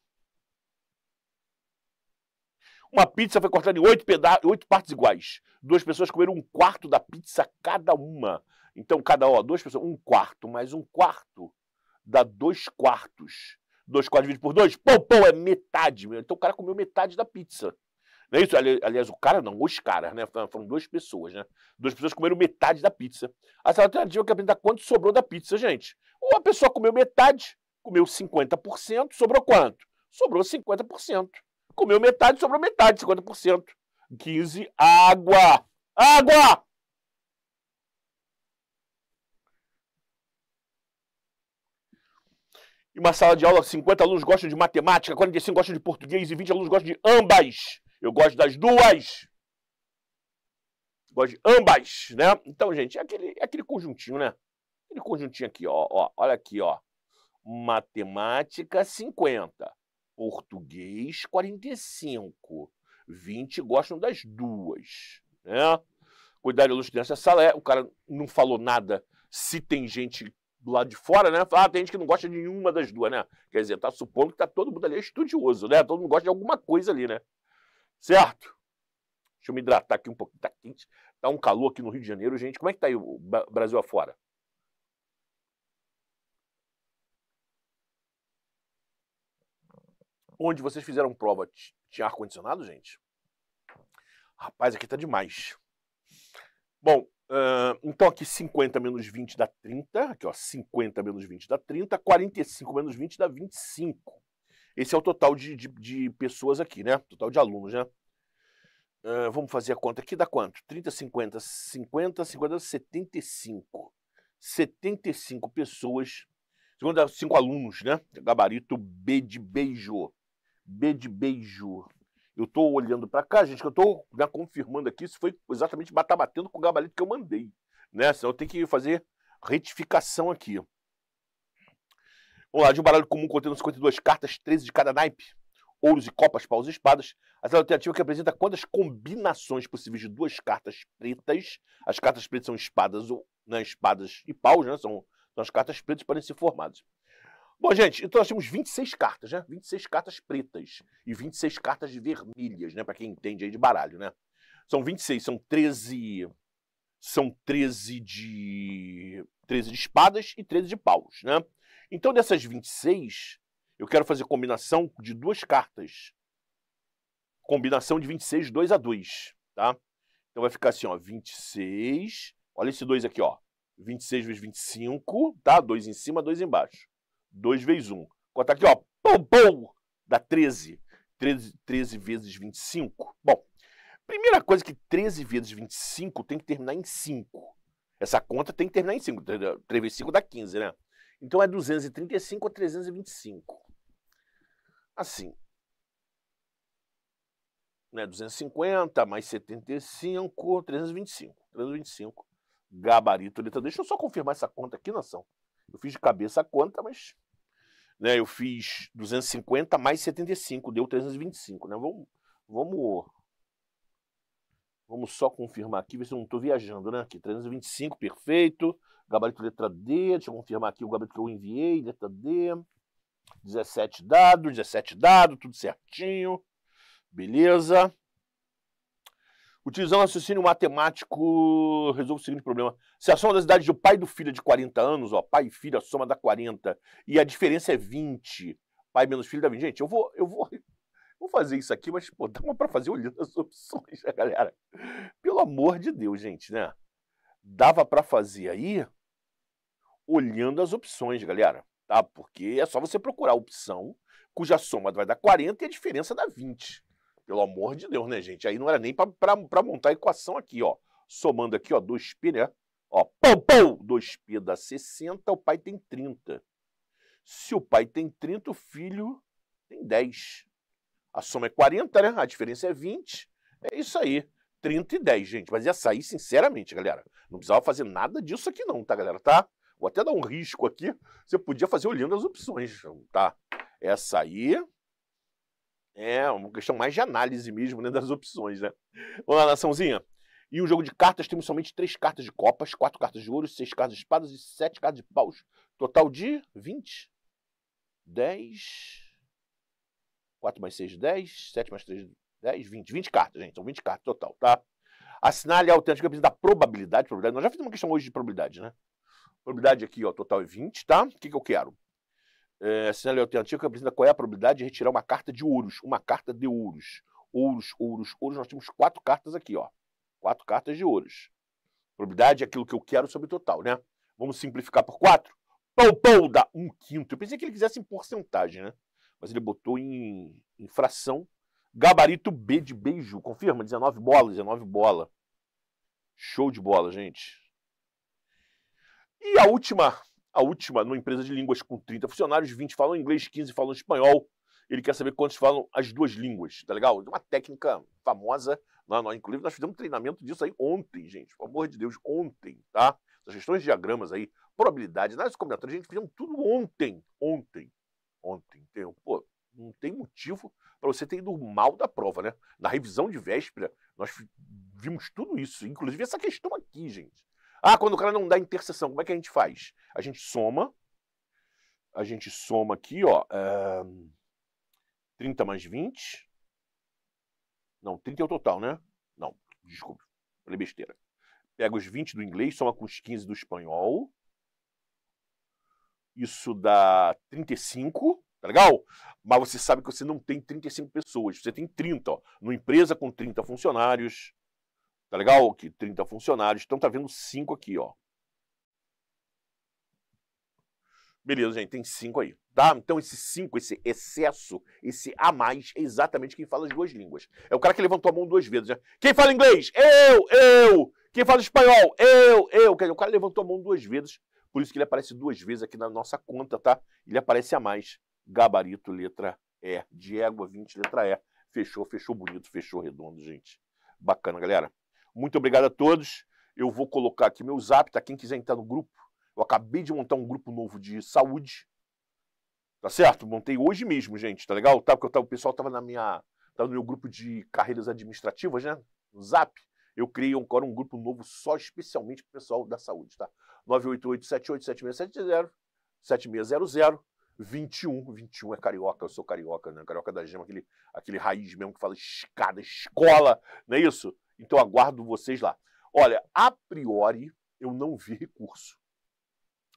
[SPEAKER 5] Uma pizza foi cortada em oito, peda oito partes iguais. Duas pessoas comeram um quarto da pizza cada uma. Então, cada ó, duas pessoas, um quarto mais um quarto dá dois quartos. Dois quartos divididos por dois, pão, pão, é metade. Então o cara comeu metade da pizza. Não é isso? Aliás, o cara não, os caras, né? Foram duas pessoas, né? Duas pessoas comeram metade da pizza. A sala alternativa é que apresentar quanto sobrou da pizza, gente. Uma pessoa comeu metade, comeu 50%, sobrou quanto? Sobrou 50%. Comeu metade, sobrou metade, 50%. 15, água. Água! E uma sala de aula, 50 alunos gostam de matemática, 45 gostam de português e 20 alunos gostam de ambas. Eu gosto das duas. Gosto de ambas, né? Então, gente, é aquele, é aquele conjuntinho, né? Aquele conjuntinho aqui, ó, ó. Olha aqui, ó matemática 50, português 45. 20 gostam das duas, né? Cuidar de luxo sala é, o cara não falou nada se tem gente do lado de fora, né? Ah, tem gente que não gosta de nenhuma das duas, né? Quer dizer, tá supondo que tá todo mundo ali estudioso, né? Todo mundo gosta de alguma coisa ali, né? Certo? Deixa eu me hidratar aqui um pouquinho, tá quente. Tá um calor aqui no Rio de Janeiro, gente. Como é que tá aí o Brasil afora? onde vocês fizeram prova tinha ar-condicionado, gente? Rapaz, aqui tá demais. Bom, uh, então aqui 50 menos 20 dá 30. Aqui, ó, 50 menos 20 dá 30. 45 menos 20 dá 25. Esse é o total de, de, de pessoas aqui, né? Total de alunos, né? Uh, vamos fazer a conta aqui, dá quanto? 30, 50, 50, 50, 75. 75 pessoas, segundo 5 alunos, né? Gabarito B de beijo. B de beijo. Eu estou olhando para cá, gente, que eu estou já confirmando aqui se foi exatamente tá batendo com o gabarito que eu mandei. Né? Senão eu tenho que fazer retificação aqui. Vamos lá, de um baralho comum contendo 52 cartas, 13 de cada naipe, ouros e copas, paus e espadas. É a tela alternativa que apresenta quantas combinações possíveis de duas cartas pretas. As cartas pretas são espadas ou né, espadas e paus, né? São, são as cartas pretas podem ser formadas. Bom, gente, então nós temos 26 cartas, né? 26 cartas pretas e 26 cartas vermelhas, né? Para quem entende aí de baralho, né? São 26, são 13. São 13 de. 13 de espadas e 13 de paus, né? Então, dessas 26, eu quero fazer combinação de duas cartas. Combinação de 26, 2 a 2, tá? Então vai ficar assim, ó, 26. Olha esse 2 aqui, ó. 26 vezes 25, tá? 2 em cima, 2 embaixo. 2 vezes 1. Conta aqui, ó. Pum, pum! Dá 13. 13. 13 vezes 25. Bom, primeira coisa que 13 vezes 25 tem que terminar em 5. Essa conta tem que terminar em 5. 3 vezes 5 dá 15, né? Então é 235 a 325. Assim. Né, 250 mais 75, 325. 325. Gabarito letra. Deixa eu só confirmar essa conta aqui, nação. Eu fiz de cabeça a conta, mas né, eu fiz 250 mais 75, deu 325, né? Vamos vamos vamos só confirmar aqui, ver se eu não estou viajando, né? Aqui 325, perfeito. Gabarito letra D, deixa eu confirmar aqui o gabarito que eu enviei, letra D. 17 dados, 17 dados, tudo certinho. Beleza. Utilizando raciocínio matemático, resolve o seguinte problema. Se a soma das idades do pai e do filho é de 40 anos, ó, pai e filho, a soma dá 40, e a diferença é 20, pai menos filho dá 20. Gente, eu vou, eu vou, vou fazer isso aqui, mas, pô, dá uma pra fazer olhando as opções, né, galera? Pelo amor de Deus, gente, né? Dava para fazer aí olhando as opções, galera, tá? Porque é só você procurar a opção cuja soma vai dar 40 e a diferença dá 20. Pelo amor de Deus, né, gente? Aí não era nem para montar a equação aqui, ó. Somando aqui, ó, 2 P, né? Ó, pão, pão! 2 P dá 60, o pai tem 30. Se o pai tem 30, o filho tem 10. A soma é 40, né? A diferença é 20. É isso aí. 30 e 10, gente. Mas ia sair, sinceramente, galera. Não precisava fazer nada disso aqui, não, tá, galera? Tá? Vou até dar um risco aqui. Você podia fazer olhando as opções, tá? Essa aí, é uma questão mais de análise mesmo, né, das opções, né? Vamos lá, naçãozinha. E o jogo de cartas temos somente três cartas de copas, quatro cartas de ouro, seis cartas de espadas e sete cartas de paus. Total de 20. 10. 4 mais 6, 10. 7 mais 3, 10, 20. 20 cartas, gente. São 20 cartas total, tá? Assinale a alternativa da probabilidade, probabilidade. Nós já fizemos uma questão hoje de probabilidade, né? Probabilidade aqui, ó, total é 20, tá? O que, que eu quero? é, assim, a Alternativa apresenta qual é a probabilidade de retirar uma carta de ouros, uma carta de ouros. Ouros, ouros, ouros. Nós temos quatro cartas aqui, ó. Quatro cartas de ouros. Probabilidade é aquilo que eu quero sobre o total, né? Vamos simplificar por quatro. Pão, pão dá um quinto. Eu pensei que ele quisesse em porcentagem, né? Mas ele botou em, em fração. Gabarito B de beijo. Confirma? 19 bolas, 19 bola. Show de bola, gente. E a última a última, numa empresa de línguas com 30 funcionários, 20 falam inglês, 15 falam espanhol. Ele quer saber quantos falam as duas línguas, tá legal? Uma técnica famosa, né, nós, inclusive nós fizemos um treinamento disso aí ontem, gente, pelo amor de Deus, ontem, tá? As questões de diagramas aí, probabilidade, análise combinatória, a gente fizemos tudo ontem, ontem, ontem. pô, não tem motivo para você ter ido mal da prova, né? Na revisão de véspera, nós vimos tudo isso, inclusive essa questão aqui, gente. Ah, quando o cara não dá interseção, como é que a gente faz? A gente soma. A gente soma aqui, ó. É... Eh, 30 mais 20. Não, 30 é o total, né? Não, desculpa. Falei besteira. Pega os 20 do inglês, soma com os 15 do espanhol. Isso dá 35, tá legal? Mas você sabe que você não tem 35 pessoas, você tem 30, ó. Numa empresa com 30 funcionários, Tá legal? Que 30 funcionários. Então tá vendo 5 aqui, ó. Beleza, gente, tem 5 aí, tá? Então esse 5, esse excesso, esse a mais, é exatamente quem fala as duas línguas. É o cara que levantou a mão duas vezes, né? Quem fala inglês? Eu, eu! Quem fala espanhol? Eu, eu! Quer dizer, o cara levantou a mão duas vezes, por isso que ele aparece duas vezes aqui na nossa conta, tá? Ele aparece a mais. Gabarito, letra E. Diego, 20, letra E. Fechou, fechou bonito, fechou redondo, gente. Bacana, galera. Muito obrigado a todos. Eu vou colocar aqui meu zap, tá? Quem quiser entrar no grupo. Eu acabei de montar um grupo novo de saúde. Tá certo? Montei hoje mesmo, gente, tá legal? Tá, porque eu tava, o pessoal tava na minha. Tava no meu grupo de carreiras administrativas, né? No zap. Eu criei agora um grupo novo só especialmente para o pessoal da saúde, tá? 988 7600 21, 21 é carioca, eu sou carioca, né? Carioca da gema, aquele, aquele raiz mesmo que fala escada, escola, não é isso? Então aguardo vocês lá. Olha, a priori eu não vi recurso.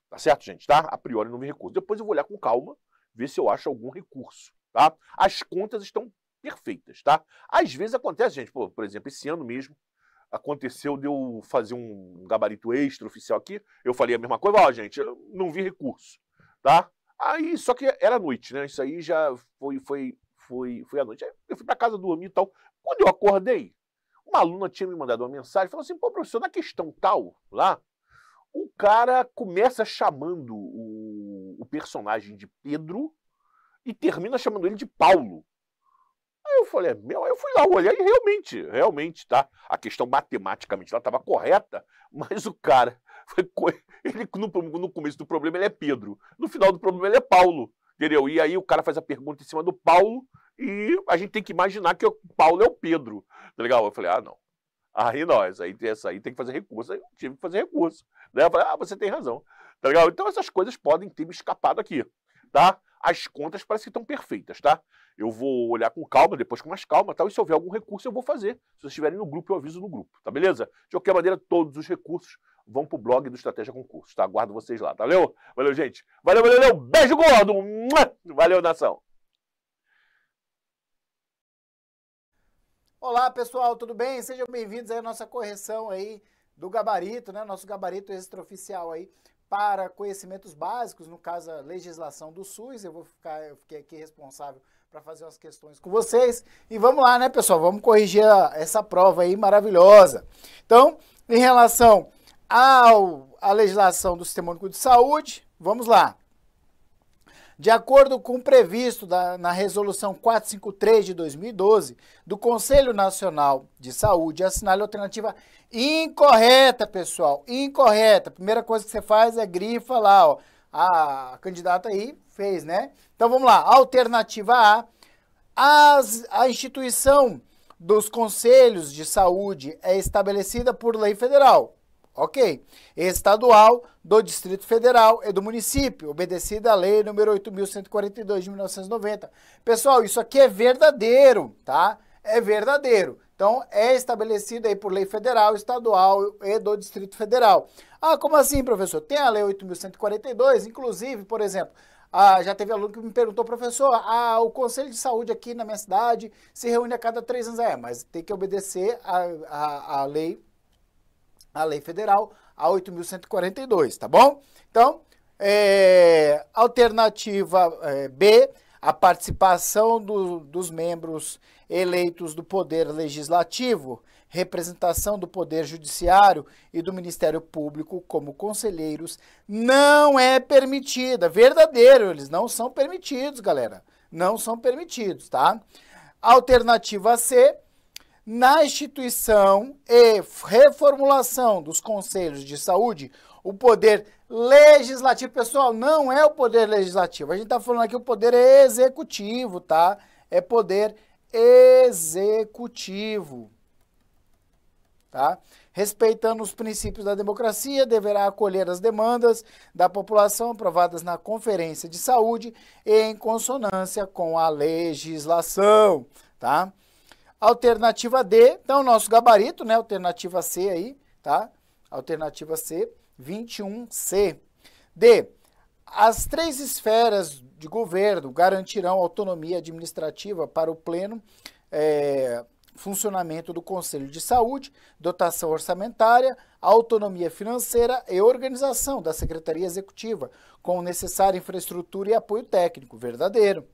[SPEAKER 5] Tá certo, gente? Tá? A priori não vi recurso. Depois eu vou olhar com calma, ver se eu acho algum recurso, tá? As contas estão perfeitas, tá? Às vezes acontece, gente, por exemplo, esse ano mesmo aconteceu de eu fazer um gabarito extra oficial aqui, eu falei a mesma coisa, ó, gente, eu não vi recurso, tá? Aí, só que era noite, né? Isso aí já foi foi foi foi à noite. Aí eu fui para casa dormir e tal. Quando eu acordei, uma aluna tinha me mandado uma mensagem, falou assim, pô, professor, na questão tal, lá, o cara começa chamando o, o personagem de Pedro e termina chamando ele de Paulo. Aí eu falei, é meu, eu fui lá olhar e realmente, realmente, tá? A questão matematicamente ela estava correta, mas o cara, foi, ele no, no, começo do problema ele é Pedro, no final do problema ele é Paulo, entendeu? E aí o cara faz a pergunta em cima do Paulo, e a gente tem que imaginar que o Paulo é o Pedro. Tá legal? Eu falei, ah, não. Aí nós, aí essa aí tem que fazer recurso. Aí eu tive que fazer recurso. Né? Eu falei, ah, você tem razão. Tá legal? Então essas coisas podem ter me escapado aqui, tá? As contas parecem que estão perfeitas, tá? Eu vou olhar com calma, depois com mais calma, tal, e se houver algum recurso eu vou fazer. Se vocês estiverem no grupo, eu aviso no grupo, tá beleza? De qualquer maneira, todos os recursos vão pro blog do Estratégia Concurso, tá? Aguardo vocês lá, tá? Valeu? Valeu, gente. Valeu, valeu, valeu. Beijo gordo. Valeu, nação.
[SPEAKER 6] Olá, pessoal, tudo bem? Sejam bem-vindos à nossa correção aí do gabarito, né? Nosso gabarito extraoficial aí para conhecimentos básicos, no caso a legislação do SUS. Eu vou ficar, eu fiquei aqui responsável para fazer umas questões com vocês. E vamos lá, né, pessoal? Vamos corrigir a, essa prova aí maravilhosa. Então, em relação ao, à legislação do Sistema Único de Saúde, vamos lá. De acordo com o previsto da, na Resolução 453 de 2012 do Conselho Nacional de Saúde, assinale a alternativa incorreta, pessoal. Incorreta. Primeira coisa que você faz é grifa lá, ó. A candidata aí fez, né? Então vamos lá. Alternativa A. As, a instituição dos conselhos de saúde é estabelecida por lei federal Ok. Estadual, do Distrito Federal e do município, obedecida a lei número 8142 de 1990. Pessoal, isso aqui é verdadeiro, tá? É verdadeiro. Então, é estabelecido aí por lei federal, estadual e do Distrito Federal. Ah, como assim, professor? Tem a lei 8142, inclusive, por exemplo, ah, já teve aluno que me perguntou, professor, ah, o Conselho de Saúde aqui na minha cidade se reúne a cada três anos. É, mas tem que obedecer a, a, a lei a lei federal, a 8.142, tá bom? Então, é, alternativa é, B, a participação do, dos membros eleitos do Poder Legislativo, representação do Poder Judiciário e do Ministério Público como conselheiros não é permitida. Verdadeiro, eles não são permitidos, galera. Não são permitidos, tá? Alternativa C, na instituição e reformulação dos conselhos de saúde, o poder legislativo, pessoal, não é o poder legislativo. A gente está falando aqui o poder é executivo, tá? É poder executivo. Tá? Respeitando os princípios da democracia, deverá acolher as demandas da população aprovadas na Conferência de Saúde em consonância com a legislação, tá? Alternativa D, então nosso gabarito, né? Alternativa C aí, tá? Alternativa C, 21C. D. As três esferas de governo garantirão autonomia administrativa para o pleno é, funcionamento do Conselho de Saúde, dotação orçamentária, autonomia financeira e organização da Secretaria Executiva, com necessária infraestrutura e apoio técnico. Verdadeiro.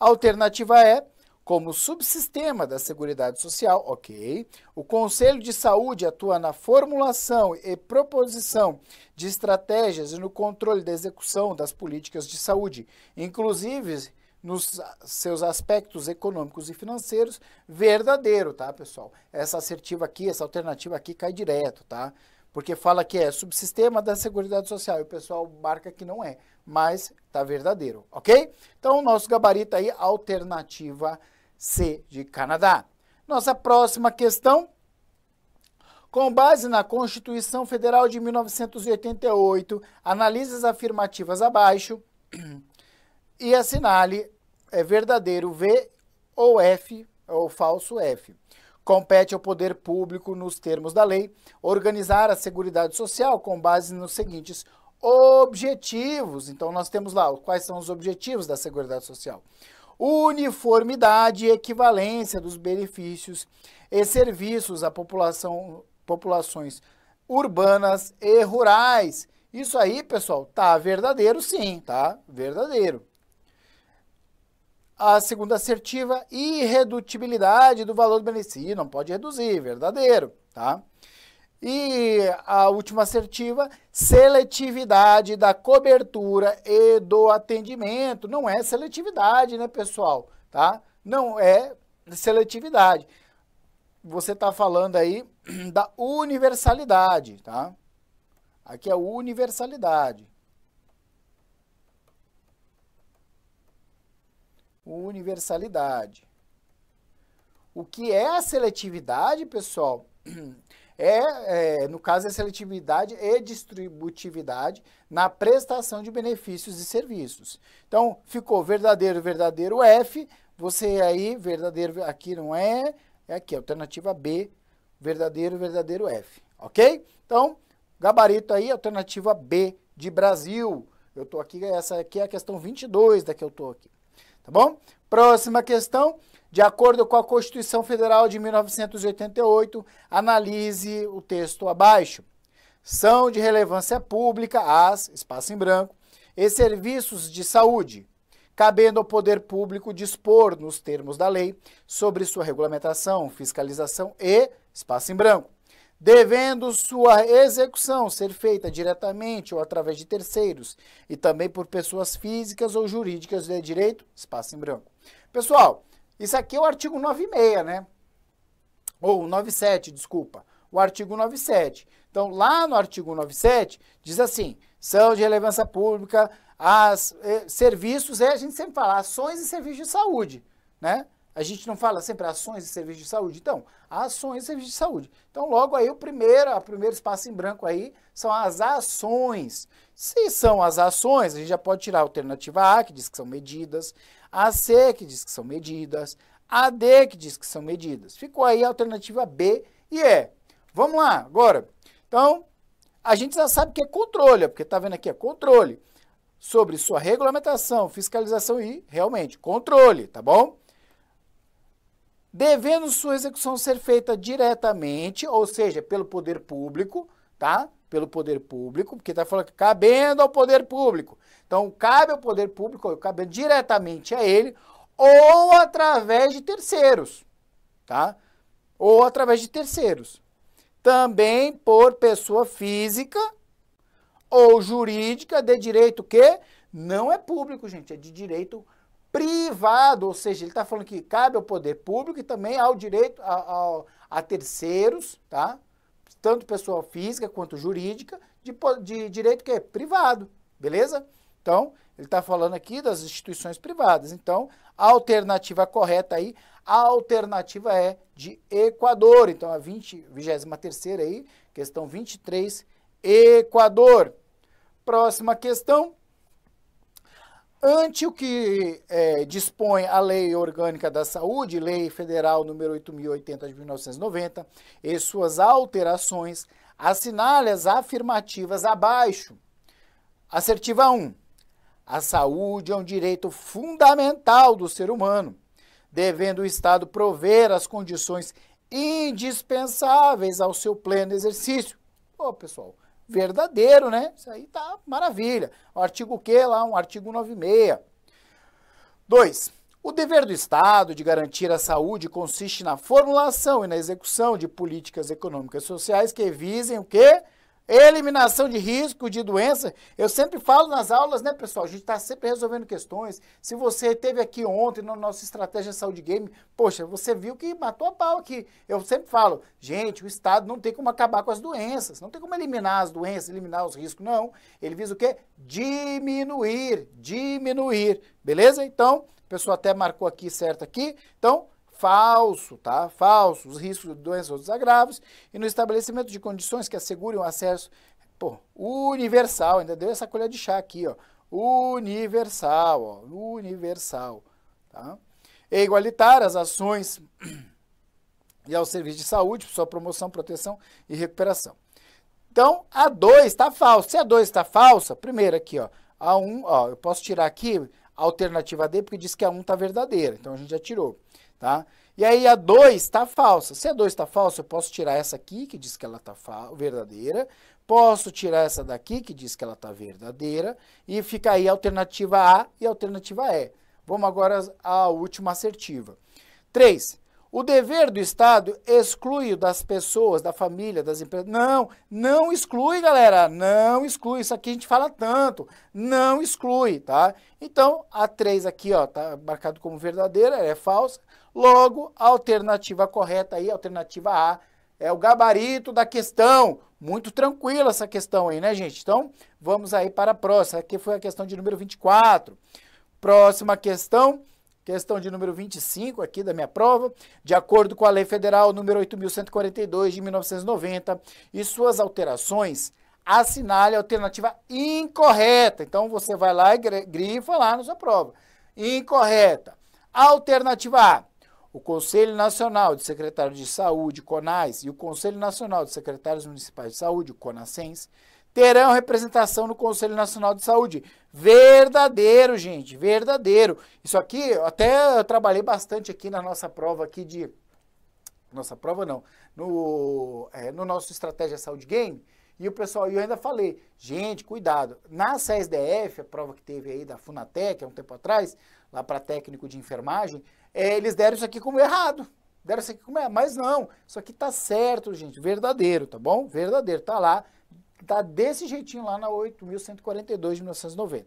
[SPEAKER 6] Alternativa E como subsistema da Seguridade Social, ok. O Conselho de Saúde atua na formulação e proposição de estratégias e no controle da execução das políticas de saúde, inclusive nos seus aspectos econômicos e financeiros, verdadeiro, tá, pessoal? Essa assertiva aqui, essa alternativa aqui cai direto, tá? Porque fala que é subsistema da Seguridade Social e o pessoal marca que não é, mas tá verdadeiro, ok? Então, o nosso gabarito aí, alternativa C de Canadá. Nossa próxima questão. Com base na Constituição Federal de 1988, analise as afirmativas abaixo e assinale é verdadeiro V ou F ou falso F. Compete ao poder público, nos termos da lei, organizar a Seguridade Social com base nos seguintes objetivos. Então, nós temos lá quais são os objetivos da Seguridade Social uniformidade e equivalência dos benefícios e serviços à população, populações urbanas e rurais. Isso aí, pessoal, tá verdadeiro sim, tá? Verdadeiro. A segunda assertiva, irredutibilidade do valor do benefício. Não pode reduzir, verdadeiro, tá? E a última assertiva, seletividade da cobertura e do atendimento. Não é seletividade, né, pessoal? Tá? Não é seletividade. Você está falando aí da universalidade, tá? Aqui é universalidade. Universalidade. O que é a seletividade, pessoal? é, é, no caso, é seletividade e distributividade na prestação de benefícios e serviços. Então, ficou verdadeiro, verdadeiro F, você aí, verdadeiro, aqui não é, é aqui, alternativa B, verdadeiro, verdadeiro F, ok? Então, gabarito aí, alternativa B de Brasil. Eu estou aqui, essa aqui é a questão 22 da que eu estou aqui, tá bom? Próxima questão, de acordo com a Constituição Federal de 1988, analise o texto abaixo. São de relevância pública as, espaço em branco, e serviços de saúde, cabendo ao poder público dispor, nos termos da lei, sobre sua regulamentação, fiscalização e, espaço em branco, devendo sua execução ser feita diretamente ou através de terceiros e também por pessoas físicas ou jurídicas de direito, espaço em branco. Pessoal, isso aqui é o artigo 96, né? Ou 97, desculpa. O artigo 97. Então, lá no artigo 97, diz assim: são de relevância pública as eh, serviços, é, a gente sempre fala ações e serviços de saúde, né? A gente não fala sempre ações e serviços de saúde. Então, ações e serviços de saúde. Então, logo aí, o primeiro, o primeiro espaço em branco aí são as ações. Se são as ações, a gente já pode tirar a alternativa A, que diz que são medidas. A C, que diz que são medidas. A D, que diz que são medidas. Ficou aí a alternativa B e E. Vamos lá, agora. Então, a gente já sabe que é controle, porque está vendo aqui, é controle sobre sua regulamentação, fiscalização e, realmente, controle, tá bom? Devendo sua execução ser feita diretamente, ou seja, pelo poder público, tá? pelo poder público, porque está falando que cabendo ao poder público. Então, cabe ao poder público, cabe diretamente a ele, ou através de terceiros, tá? Ou através de terceiros. Também por pessoa física ou jurídica de direito que não é público, gente, é de direito privado, ou seja, ele está falando que cabe ao poder público e também ao direito a, a, a terceiros, tá? tanto pessoa física quanto jurídica, de, de direito que é privado, beleza? Então, ele está falando aqui das instituições privadas. Então, a alternativa correta aí, a alternativa é de Equador. Então, a 20, 23 aí, questão 23, Equador. Próxima questão ante o que é, dispõe a Lei Orgânica da Saúde, Lei Federal nº 8080 de 1990, e suas alterações, assinale as afirmativas abaixo. Assertiva 1. A saúde é um direito fundamental do ser humano, devendo o Estado prover as condições indispensáveis ao seu pleno exercício. Ô, oh, pessoal, verdadeiro, né? Isso aí tá maravilha. O artigo que lá, um artigo 96. 2. O dever do Estado de garantir a saúde consiste na formulação e na execução de políticas econômicas e sociais que visem o quê? Eliminação de risco de doença. Eu sempre falo nas aulas, né, pessoal? A gente está sempre resolvendo questões. Se você esteve aqui ontem na no nossa estratégia saúde game, poxa, você viu que matou a pau aqui. Eu sempre falo, gente, o Estado não tem como acabar com as doenças, não tem como eliminar as doenças, eliminar os riscos, não. Ele visa o quê? Diminuir, diminuir. Beleza? Então, o pessoal até marcou aqui certo aqui. Então, Falso, tá? Falso. Os riscos de doenças ou desagravos. E no estabelecimento de condições que assegurem o acesso pô, universal. Ainda deu essa colher de chá aqui, ó. Universal, ó. Universal, tá? E é igualitar as ações e ao serviço de saúde, sua promoção, proteção e recuperação. Então, a 2 está falsa. Se a 2 está falsa, primeiro aqui, ó, a 1, um, ó, eu posso tirar aqui a alternativa D, porque diz que a 1 um está verdadeira. Então, a gente já tirou tá? E aí a 2 está falsa. Se a 2 está falsa, eu posso tirar essa aqui, que diz que ela está verdadeira. Posso tirar essa daqui, que diz que ela está verdadeira. E fica aí a alternativa A e a alternativa E. Vamos agora à última assertiva. 3. O dever do Estado exclui das pessoas, da família, das empresas. Não, não exclui, galera. Não exclui. Isso aqui a gente fala tanto. Não exclui, tá? Então, a 3 aqui, ó, tá marcado como verdadeira, é falsa. Logo, a alternativa correta aí, alternativa A, é o gabarito da questão. Muito tranquila essa questão aí, né, gente? Então, vamos aí para a próxima. Aqui foi a questão de número 24. Próxima questão, questão de número 25 aqui da minha prova. De acordo com a Lei Federal número 8142 de 1990 e suas alterações, assinale a alternativa incorreta. Então, você vai lá e grifa lá na sua prova. Incorreta. Alternativa A o Conselho Nacional de Secretários de Saúde, CONAIS, e o Conselho Nacional de Secretários Municipais de Saúde, CONASENS, terão representação no Conselho Nacional de Saúde. Verdadeiro, gente, verdadeiro. Isso aqui, até eu trabalhei bastante aqui na nossa prova aqui de... Nossa prova não, no, é, no nosso Estratégia Saúde Game, e o pessoal, eu ainda falei, gente, cuidado. Na CESDF, a prova que teve aí da Funatec há um tempo atrás, lá para técnico de enfermagem, é, eles deram isso aqui como errado. Deram isso aqui como errado. Mas não, isso aqui tá certo, gente. Verdadeiro, tá bom? Verdadeiro. Tá lá, tá desse jeitinho lá na 8.142 de 1990.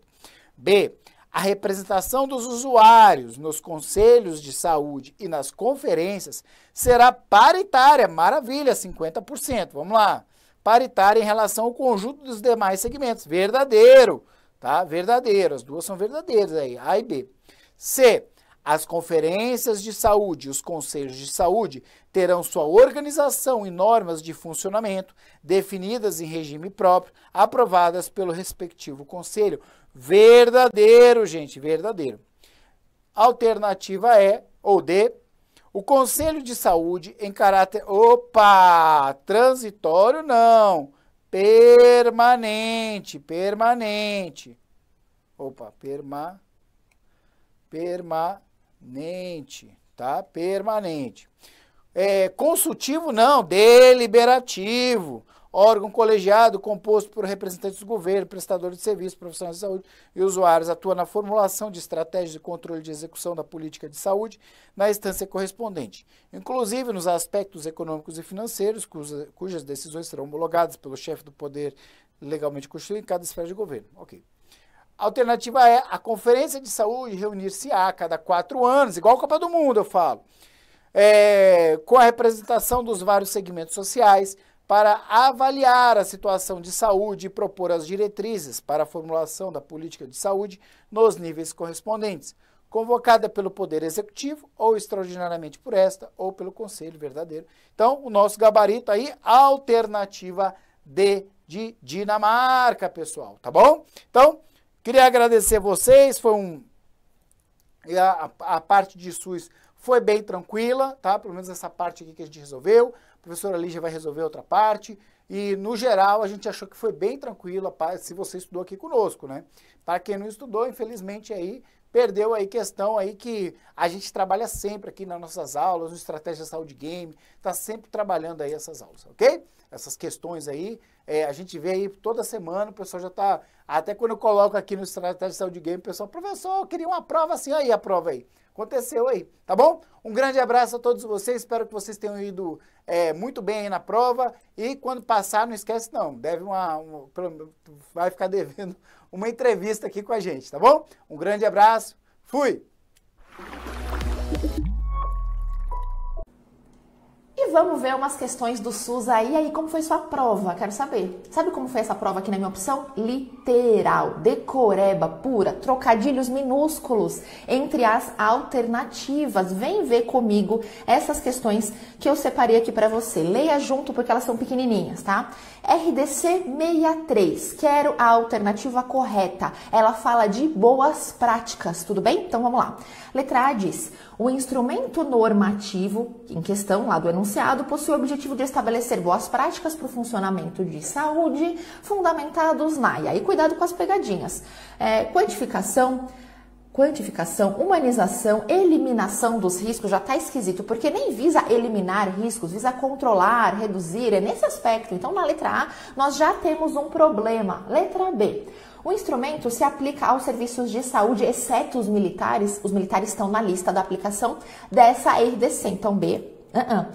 [SPEAKER 6] B. A representação dos usuários nos conselhos de saúde e nas conferências será paritária, maravilha, 50%. Vamos lá. Paritária em relação ao conjunto dos demais segmentos. Verdadeiro, tá? Verdadeiro. As duas são verdadeiras aí, A e B. C. As conferências de saúde e os conselhos de saúde terão sua organização e normas de funcionamento definidas em regime próprio, aprovadas pelo respectivo conselho. Verdadeiro, gente, verdadeiro. Alternativa E ou D. O Conselho de Saúde em caráter, opa, transitório não, permanente, permanente. Opa, permanente permanente, tá? Permanente. É, consultivo não, deliberativo. Órgão colegiado composto por representantes do governo, prestadores de serviços, profissionais de saúde e usuários atua na formulação de estratégias de controle de execução da política de saúde na instância correspondente, inclusive nos aspectos econômicos e financeiros, cuja, cujas decisões serão homologadas pelo chefe do poder legalmente constituído em cada esfera de governo. Ok. A alternativa é a Conferência de Saúde reunir-se a cada quatro anos, igual a Copa do Mundo, eu falo, é, com a representação dos vários segmentos sociais, para avaliar a situação de saúde e propor as diretrizes para a formulação da política de saúde nos níveis correspondentes, convocada pelo Poder Executivo, ou extraordinariamente por esta, ou pelo Conselho Verdadeiro. Então, o nosso gabarito aí, alternativa D de Dinamarca, pessoal, tá bom? Então, Queria agradecer vocês, foi um. A, a parte de SUS foi bem tranquila, tá? Pelo menos essa parte aqui que a gente resolveu. A professora Lígia vai resolver outra parte. E, no geral, a gente achou que foi bem tranquila se você estudou aqui conosco, né? Para quem não estudou, infelizmente, aí perdeu aí questão aí que a gente trabalha sempre aqui nas nossas aulas, no Estratégia Saúde Game, está sempre trabalhando aí essas aulas, ok? Essas questões aí, é, a gente vê aí toda semana, o pessoal já está, até quando eu coloco aqui no Estratégia Saúde Game, o pessoal, professor, eu queria uma prova assim, aí a prova aí. Aconteceu aí, tá bom? Um grande abraço a todos vocês, espero que vocês tenham ido é, muito bem aí na prova e quando passar, não esquece não, deve uma, uma vai ficar devendo uma entrevista aqui com a gente, tá bom? Um grande abraço, fui!
[SPEAKER 3] E vamos ver umas questões do SUS aí, aí como foi sua prova, quero saber. Sabe como foi essa prova aqui na minha opção? Literal, decoreba pura, trocadilhos minúsculos entre as alternativas. Vem ver comigo essas questões que eu separei aqui para você. Leia junto porque elas são pequenininhas, tá? RDC 63, quero a alternativa correta. Ela fala de boas práticas, tudo bem? Então vamos lá. Letra A diz: o instrumento normativo em questão lá do enunciado enunciado possui o objetivo de estabelecer boas práticas para o funcionamento de saúde fundamentados na. E aí, cuidado com as pegadinhas. É, quantificação quantificação, humanização, eliminação dos riscos já está esquisito, porque nem visa eliminar riscos, visa controlar, reduzir, é nesse aspecto. Então, na letra A, nós já temos um problema. Letra B. O instrumento se aplica aos serviços de saúde, exceto os militares. Os militares estão na lista da aplicação dessa RDC. Então, B. Uh -uh.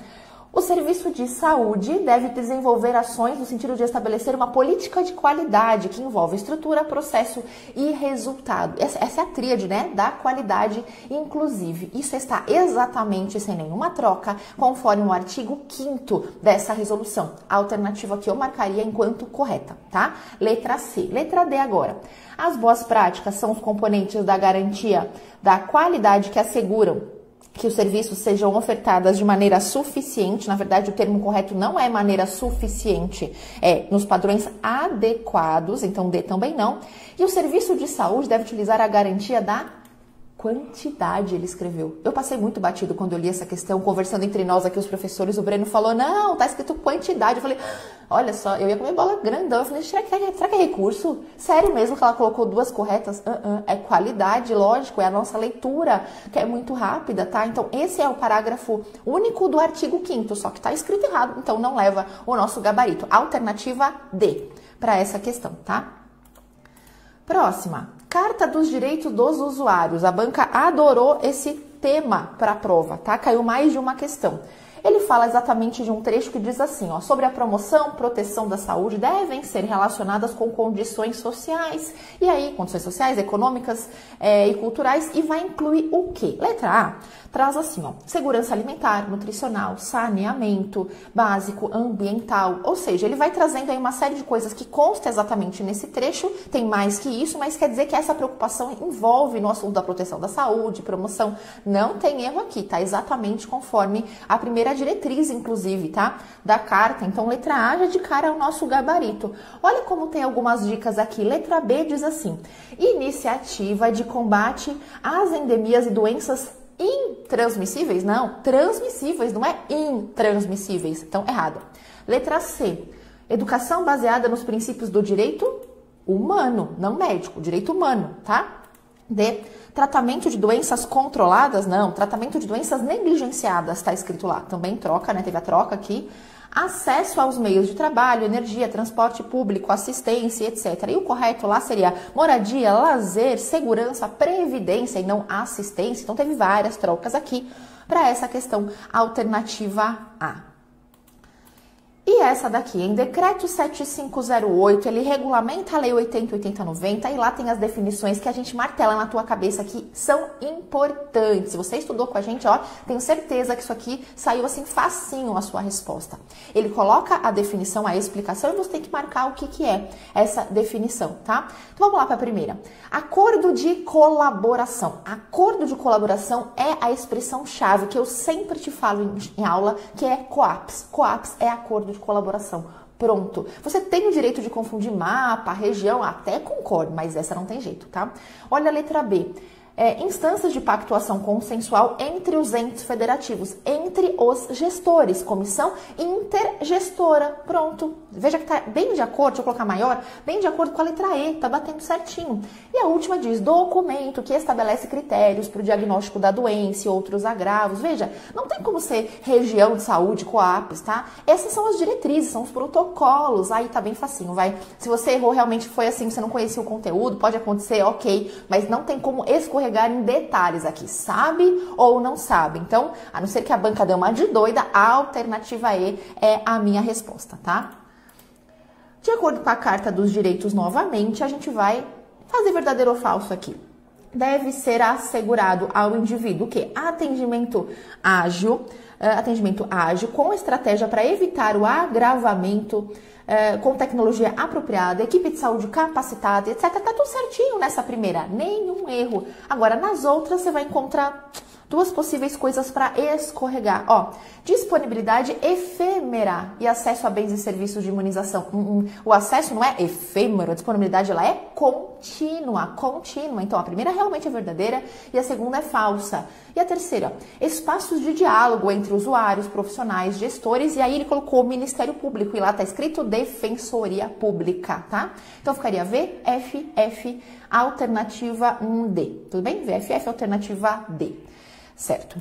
[SPEAKER 3] O serviço de saúde deve desenvolver ações no sentido de estabelecer uma política de qualidade que envolve estrutura, processo e resultado. Essa, essa é a tríade, né? Da qualidade, inclusive. Isso está exatamente sem nenhuma troca, conforme o artigo 5 dessa resolução. A alternativa que eu marcaria enquanto correta, tá? Letra C. Letra D agora. As boas práticas são os componentes da garantia da qualidade que asseguram que os serviços sejam ofertados de maneira suficiente, na verdade o termo correto não é maneira suficiente, é nos padrões adequados, então D também não. E o serviço de saúde deve utilizar a garantia da quantidade ele escreveu. Eu passei muito batido quando eu li essa questão, conversando entre nós aqui, os professores. O Breno falou: não, tá escrito quantidade. Eu falei: olha só, eu ia comer bola grandão. Eu falei: será que, é, será que é recurso? Sério mesmo que ela colocou duas corretas? Uh -uh. É qualidade, lógico, é a nossa leitura, que é muito rápida, tá? Então, esse é o parágrafo único do artigo 5, só que tá escrito errado, então não leva o nosso gabarito. Alternativa D para essa questão, tá? Próxima. Carta dos Direitos dos Usuários. A banca adorou esse tema para a prova, tá? Caiu mais de uma questão. Ele fala exatamente de um trecho que diz assim, ó, sobre a promoção, proteção da saúde devem ser relacionadas com condições sociais, e aí, condições sociais, econômicas é, e culturais, e vai incluir o quê? Letra A, traz assim, ó, segurança alimentar, nutricional, saneamento básico, ambiental, ou seja, ele vai trazendo aí uma série de coisas que consta exatamente nesse trecho, tem mais que isso, mas quer dizer que essa preocupação envolve no assunto da proteção da saúde, promoção, não tem erro aqui, tá exatamente conforme a primeira diretriz, inclusive, tá, da carta, então letra A já de cara é o nosso gabarito. Olha como tem algumas dicas aqui, letra B diz assim, iniciativa de combate às endemias e doenças intransmissíveis? Não, transmissíveis, não é intransmissíveis. Então, errado. Letra C. Educação baseada nos princípios do direito humano, não médico, direito humano, tá? D. Tratamento de doenças controladas, não, tratamento de doenças negligenciadas, tá escrito lá. Também troca, né? Teve a troca aqui acesso aos meios de trabalho, energia, transporte público, assistência, etc. E o correto lá seria moradia, lazer, segurança, previdência e não assistência. Então teve várias trocas aqui para essa questão alternativa A. E essa daqui, em decreto 7508, ele regulamenta a lei 808090 e lá tem as definições que a gente martela na tua cabeça que são importantes. Se você estudou com a gente, ó, tenho certeza que isso aqui saiu assim facinho a sua resposta. Ele coloca a definição, a explicação e você tem que marcar o que que é essa definição, tá? Então vamos lá para a primeira. Acordo de colaboração. Acordo de colaboração é a expressão chave que eu sempre te falo em, em aula, que é COAPS. COAPS é acordo de colaboração. Pronto. Você tem o direito de confundir mapa, região, até concordo, mas essa não tem jeito, tá? Olha a letra B é, instâncias de pactuação consensual entre os entes federativos, entre os gestores, comissão intergestora. Pronto. Veja que está bem de acordo, deixa eu colocar maior, bem de acordo com a letra E, está batendo certinho. E a última diz: documento que estabelece critérios para o diagnóstico da doença e outros agravos. Veja, não tem como ser região de saúde, COAPS, tá? Essas são as diretrizes, são os protocolos. Aí tá bem facinho, vai. Se você errou, realmente foi assim, você não conhecia o conteúdo, pode acontecer, ok, mas não tem como escorrer pegar em detalhes aqui, sabe ou não sabe. Então, a não ser que a banca dê uma de doida, a alternativa E é a minha resposta, tá? De acordo com a Carta dos Direitos, novamente, a gente vai fazer verdadeiro ou falso aqui deve ser assegurado ao indivíduo que atendimento ágil, eh, atendimento ágil com estratégia para evitar o agravamento é, com tecnologia apropriada, equipe de saúde capacitada, etc. Tá tudo certinho nessa primeira, nenhum erro. Agora, nas outras, você vai encontrar Duas possíveis coisas para escorregar. Ó, disponibilidade efêmera e acesso a bens e serviços de imunização. Hum, hum. O acesso não é efêmero, a disponibilidade ela é contínua, contínua. Então a primeira realmente é verdadeira e a segunda é falsa. E a terceira, espaços de diálogo entre usuários, profissionais, gestores e aí ele colocou o Ministério Público e lá está escrito Defensoria Pública, tá? Então ficaria VFF alternativa 1D. Tudo bem? VFF alternativa D certo?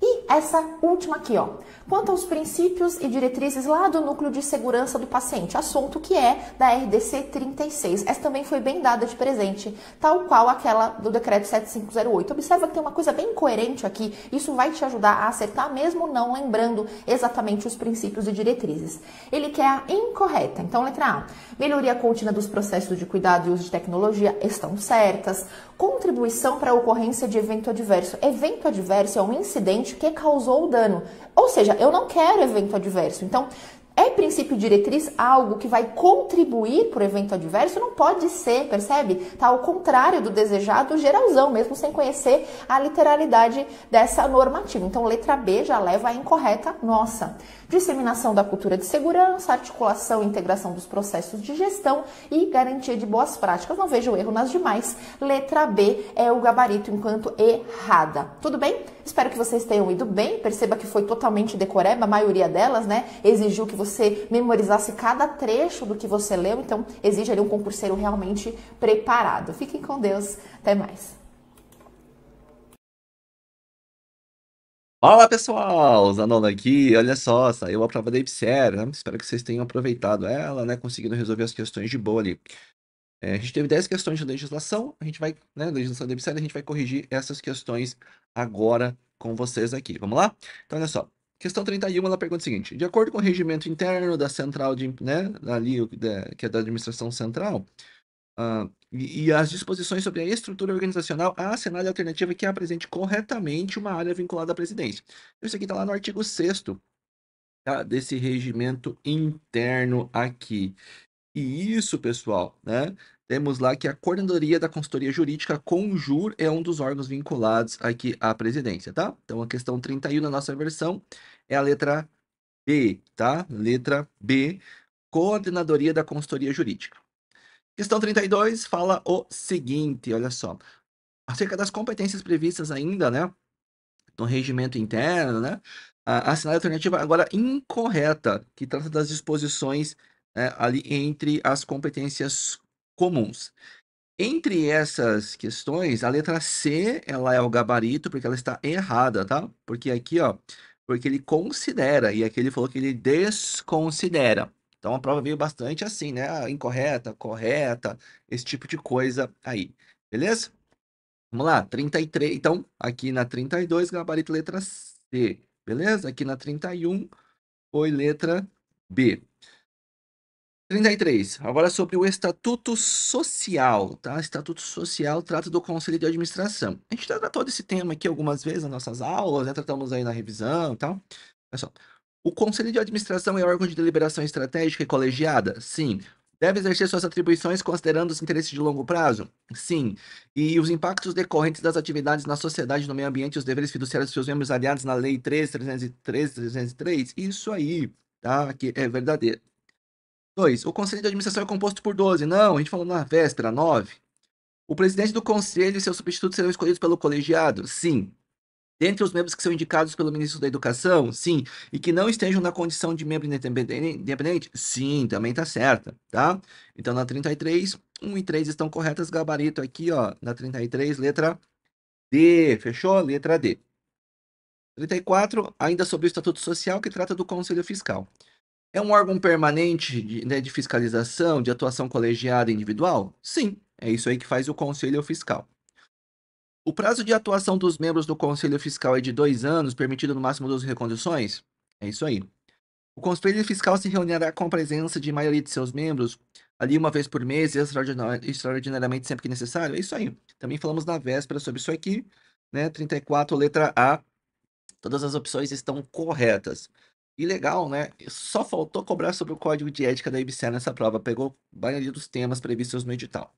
[SPEAKER 3] E essa última aqui, ó quanto aos princípios e diretrizes lá do núcleo de segurança do paciente, assunto que é da RDC 36. Essa também foi bem dada de presente, tal qual aquela do decreto 7508. Observa que tem uma coisa bem coerente aqui, isso vai te ajudar a acertar, mesmo não lembrando exatamente os princípios e diretrizes. Ele quer é a incorreta. Então, letra A. Melhoria contínua dos processos de cuidado e uso de tecnologia estão certas. Contribuição para a ocorrência de evento adverso. Evento adverso é um incidente que causou o dano. Ou seja, eu não quero evento adverso. Então, é princípio diretriz algo que vai contribuir para o evento adverso? Não pode ser, percebe? Está ao contrário do desejado geralzão, mesmo sem conhecer a literalidade dessa normativa. Então, letra B já leva a incorreta nossa. Disseminação da cultura de segurança, articulação e integração dos processos de gestão e garantia de boas práticas. Não vejo erro nas demais. Letra B é o gabarito enquanto errada. Tudo bem? Espero que vocês tenham ido bem. Perceba que foi totalmente decoreba, a maioria delas, né? Exigiu que você memorizasse cada trecho do que você leu, então exige ali um concurseiro realmente preparado. Fiquem com Deus, até mais.
[SPEAKER 2] Fala pessoal, Zanona aqui, olha só, saiu a prova da IPSER, né? espero que vocês tenham aproveitado ela, né, conseguindo resolver as questões de boa ali. É, a gente teve 10 questões de legislação, a gente vai, né, legislação da IPSER, a gente vai corrigir essas questões agora com vocês aqui. Vamos lá? Então, olha só. Questão 31, ela pergunta o seguinte: de acordo com o regimento interno da central de, né, ali, da, que é da administração central, uh, e, e, as disposições sobre a estrutura organizacional, há assinale alternativa que apresente corretamente uma área vinculada à presidência. Isso aqui está lá no artigo 6 tá, desse regimento interno aqui. E isso, pessoal, né, temos lá que a Coordenadoria da Consultoria Jurídica, Conjur, é um dos órgãos vinculados aqui à presidência, tá? Então, a questão 31 na nossa versão é a letra B, tá? Letra B, Coordenadoria da Consultoria Jurídica. Questão 32 fala o seguinte, olha só. Acerca das competências previstas ainda, né? No regimento interno, né? Assinale a alternativa agora incorreta, que trata das disposições né, ali entre as competências comuns. Entre essas questões, a letra C, ela é o gabarito porque ela está errada, tá? Porque aqui, ó, porque ele considera e aqui ele falou que ele desconsidera. Então a prova veio bastante assim, né? Ah, incorreta, correta, esse tipo de coisa aí. Beleza? Vamos lá, 33. Então, aqui na 32, gabarito letra C. Beleza? Aqui na 31 foi letra B. 33. Agora sobre o Estatuto Social, tá? Estatuto Social trata do Conselho de Administração. A gente tratou desse tema aqui algumas vezes nas nossas aulas, né? Tratamos aí na revisão e tal. Olha só. O Conselho de Administração é órgão de deliberação estratégica e colegiada? Sim. Deve exercer suas atribuições considerando os interesses de longo prazo? Sim. E os impactos decorrentes das atividades na sociedade, no meio ambiente e os deveres fiduciários de seus membros aliados na Lei 3.303? Isso aí, tá? Que é verdadeiro. 2. O conselho de administração é composto por 12. Não, a gente falou na véspera, 9. O presidente do conselho e seu substituto serão escolhidos pelo colegiado? Sim. Dentre os membros que são indicados pelo ministro da Educação? Sim. E que não estejam na condição de membro independente? Sim, também tá certa, tá? Então, na 33, 1 e 3 estão corretas. Gabarito aqui, ó, na 33, letra D. Fechou? Letra D. 34, ainda sobre o Estatuto Social, que trata do Conselho Fiscal. É um órgão permanente de, né, de fiscalização, de atuação colegiada individual? Sim, é isso aí que faz o Conselho Fiscal. O prazo de atuação dos membros do Conselho Fiscal é de dois anos, permitido no máximo duas reconduções? É isso aí. O Conselho Fiscal se reunirá com a presença de maioria de seus membros, ali uma vez por mês, e extraordinariamente sempre que necessário. É isso aí. Também falamos na véspera sobre isso aqui, né? 34, letra A. Todas as opções estão corretas. E legal, né? Só faltou cobrar sobre o código de ética da IBCE nessa prova. Pegou maioria dos temas previstos no edital.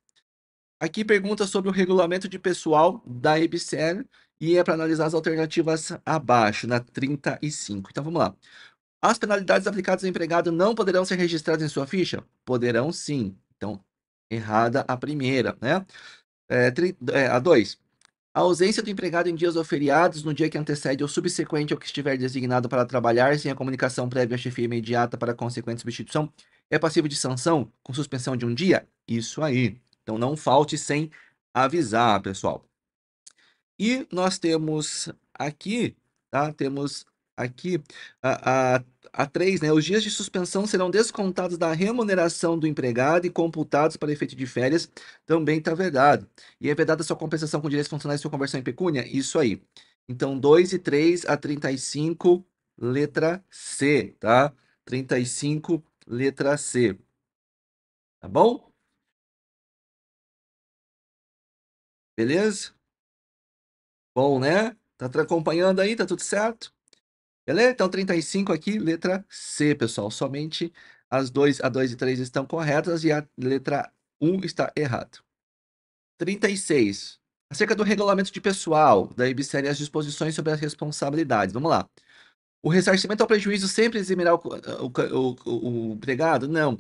[SPEAKER 2] Aqui pergunta sobre o regulamento de pessoal da IBCE e é para analisar as alternativas abaixo, na 35. Então vamos lá. As penalidades aplicadas ao empregado não poderão ser registradas em sua ficha? Poderão sim. Então, errada a primeira, né? É, tri... é, a 2. A ausência do empregado em dias ou feriados, no dia que antecede ou subsequente ao que estiver designado para trabalhar, sem a comunicação prévia à chefia imediata para consequente substituição, é passível de sanção com suspensão de um dia? Isso aí. Então não falte sem avisar, pessoal. E nós temos aqui, tá? Temos aqui a, a, a 3, né? Os dias de suspensão serão descontados da remuneração do empregado e computados para efeito de férias, também está vedado. E é vedada sua compensação com direitos funcionais e sua conversão em pecúnia? Isso aí. Então, 2 e 3 a 35, letra C, tá? 35, letra C. Tá bom? Beleza? Bom, né? Tá acompanhando aí? Tá tudo certo? Beleza? Então, 35 aqui, letra C, pessoal. Somente as 2, a 2 e 3 estão corretas e a letra 1 está errada. 36. Acerca do regulamento de pessoal, da e as disposições sobre as responsabilidades. Vamos lá. O ressarcimento ao prejuízo sempre eximirá o, o, o, o empregado? Não.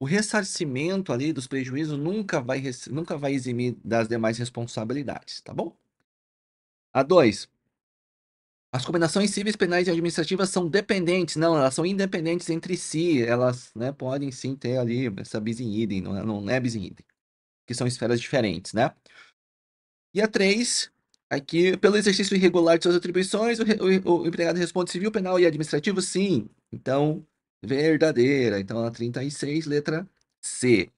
[SPEAKER 2] O ressarcimento ali dos prejuízos nunca vai, nunca vai eximir das demais responsabilidades, tá bom? A 2. As combinações cíveis, penais e administrativas são dependentes, não, elas são independentes entre si, elas né, podem sim ter ali essa bis in idem, não é, não é bis in idem, que são esferas diferentes, né? E a 3, aqui, pelo exercício irregular de suas atribuições, o, o, o empregado responde civil, penal e administrativo, sim. Então, verdadeira. Então, a 36, letra C.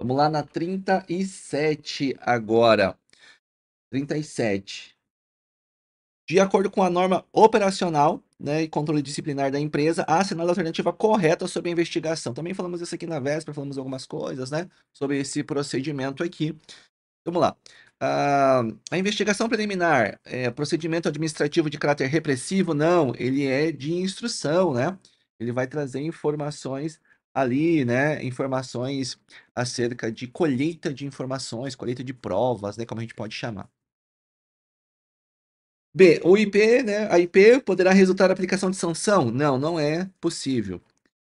[SPEAKER 2] Vamos lá na 37 agora. 37 de acordo com a norma operacional né, e controle disciplinar da empresa, assinada a alternativa correta sobre a investigação. Também falamos isso aqui na véspera, falamos algumas coisas né, sobre esse procedimento aqui. Vamos lá. Uh, a investigação preliminar é procedimento administrativo de caráter repressivo? Não, ele é de instrução, né? Ele vai trazer informações ali, né? Informações acerca de colheita de informações, colheita de provas, né? Como a gente pode chamar. B. O IP, né? A IP poderá resultar na aplicação de sanção? Não, não é possível.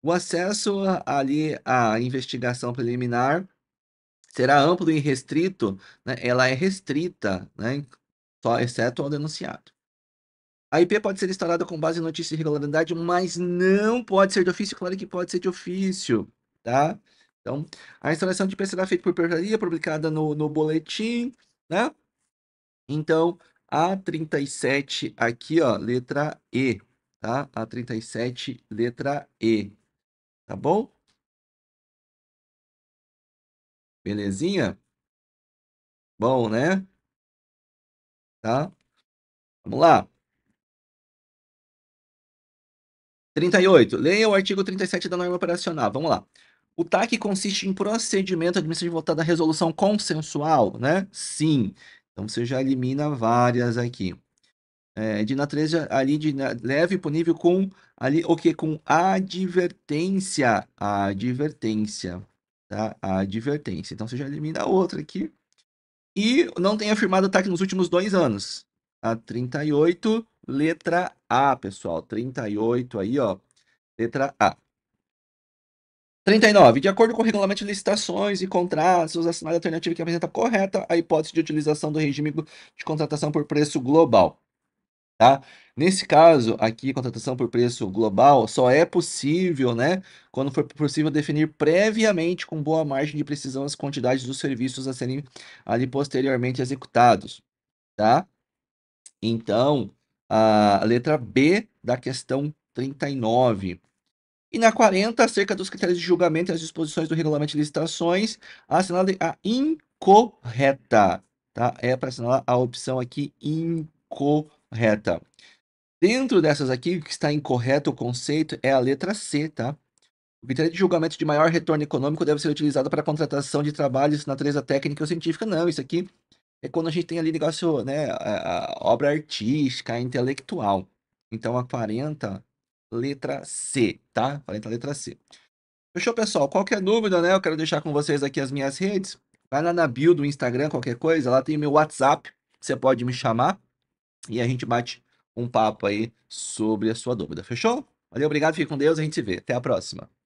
[SPEAKER 2] O acesso ali à investigação preliminar será amplo e restrito, né? ela é restrita, né? Só exceto ao denunciado. A IP pode ser instaurada com base em notícia de irregularidade, mas não pode ser de ofício. Claro que pode ser de ofício, tá? Então, a instalação de IP será feita por portaria, publicada no, no boletim, né? Então, a37 aqui, ó, letra E, tá? A37, letra E, tá bom? Belezinha? Bom, né? Tá? Vamos lá. 38. Leia o artigo 37 da norma operacional. Vamos lá. O TAC consiste em procedimento administrativo voltado à resolução consensual, né? Sim. Então você já elimina várias aqui. É, de natureza ali de leve punível com ali o que com advertência, advertência, tá? Advertência. Então você já elimina a outra aqui. E não tem afirmado ataque nos últimos dois anos. A 38, letra A, pessoal. 38 aí, ó. Letra A. 39. De acordo com o regulamento de licitações e contratos, assinada a alternativa que apresenta correta a hipótese de utilização do regime de contratação por preço global. Tá? Nesse caso, aqui, contratação por preço global só é possível, né? Quando for possível definir previamente, com boa margem de precisão, as quantidades dos serviços a serem ali posteriormente executados. Tá? Então, a letra B da questão 39. E na 40, acerca dos critérios de julgamento e as disposições do regulamento de licitações, assinale é a incorreta. Tá? É para assinalar a opção aqui incorreta. Dentro dessas aqui, o que está incorreto o conceito é a letra C, tá? O critério de julgamento de maior retorno econômico deve ser utilizado para a contratação de trabalhos natureza técnica ou científica. Não, isso aqui é quando a gente tem ali negócio, né, a, a obra artística, a intelectual. Então, a 40 letra C, tá? Falei a letra C. Fechou, pessoal? Qualquer dúvida, né? Eu quero deixar com vocês aqui as minhas redes. Vai lá na bio do Instagram, qualquer coisa. Lá tem meu WhatsApp. Você pode me chamar e a gente bate um papo aí sobre a sua dúvida. Fechou? Valeu, obrigado, fique com Deus. A gente se vê. Até a próxima.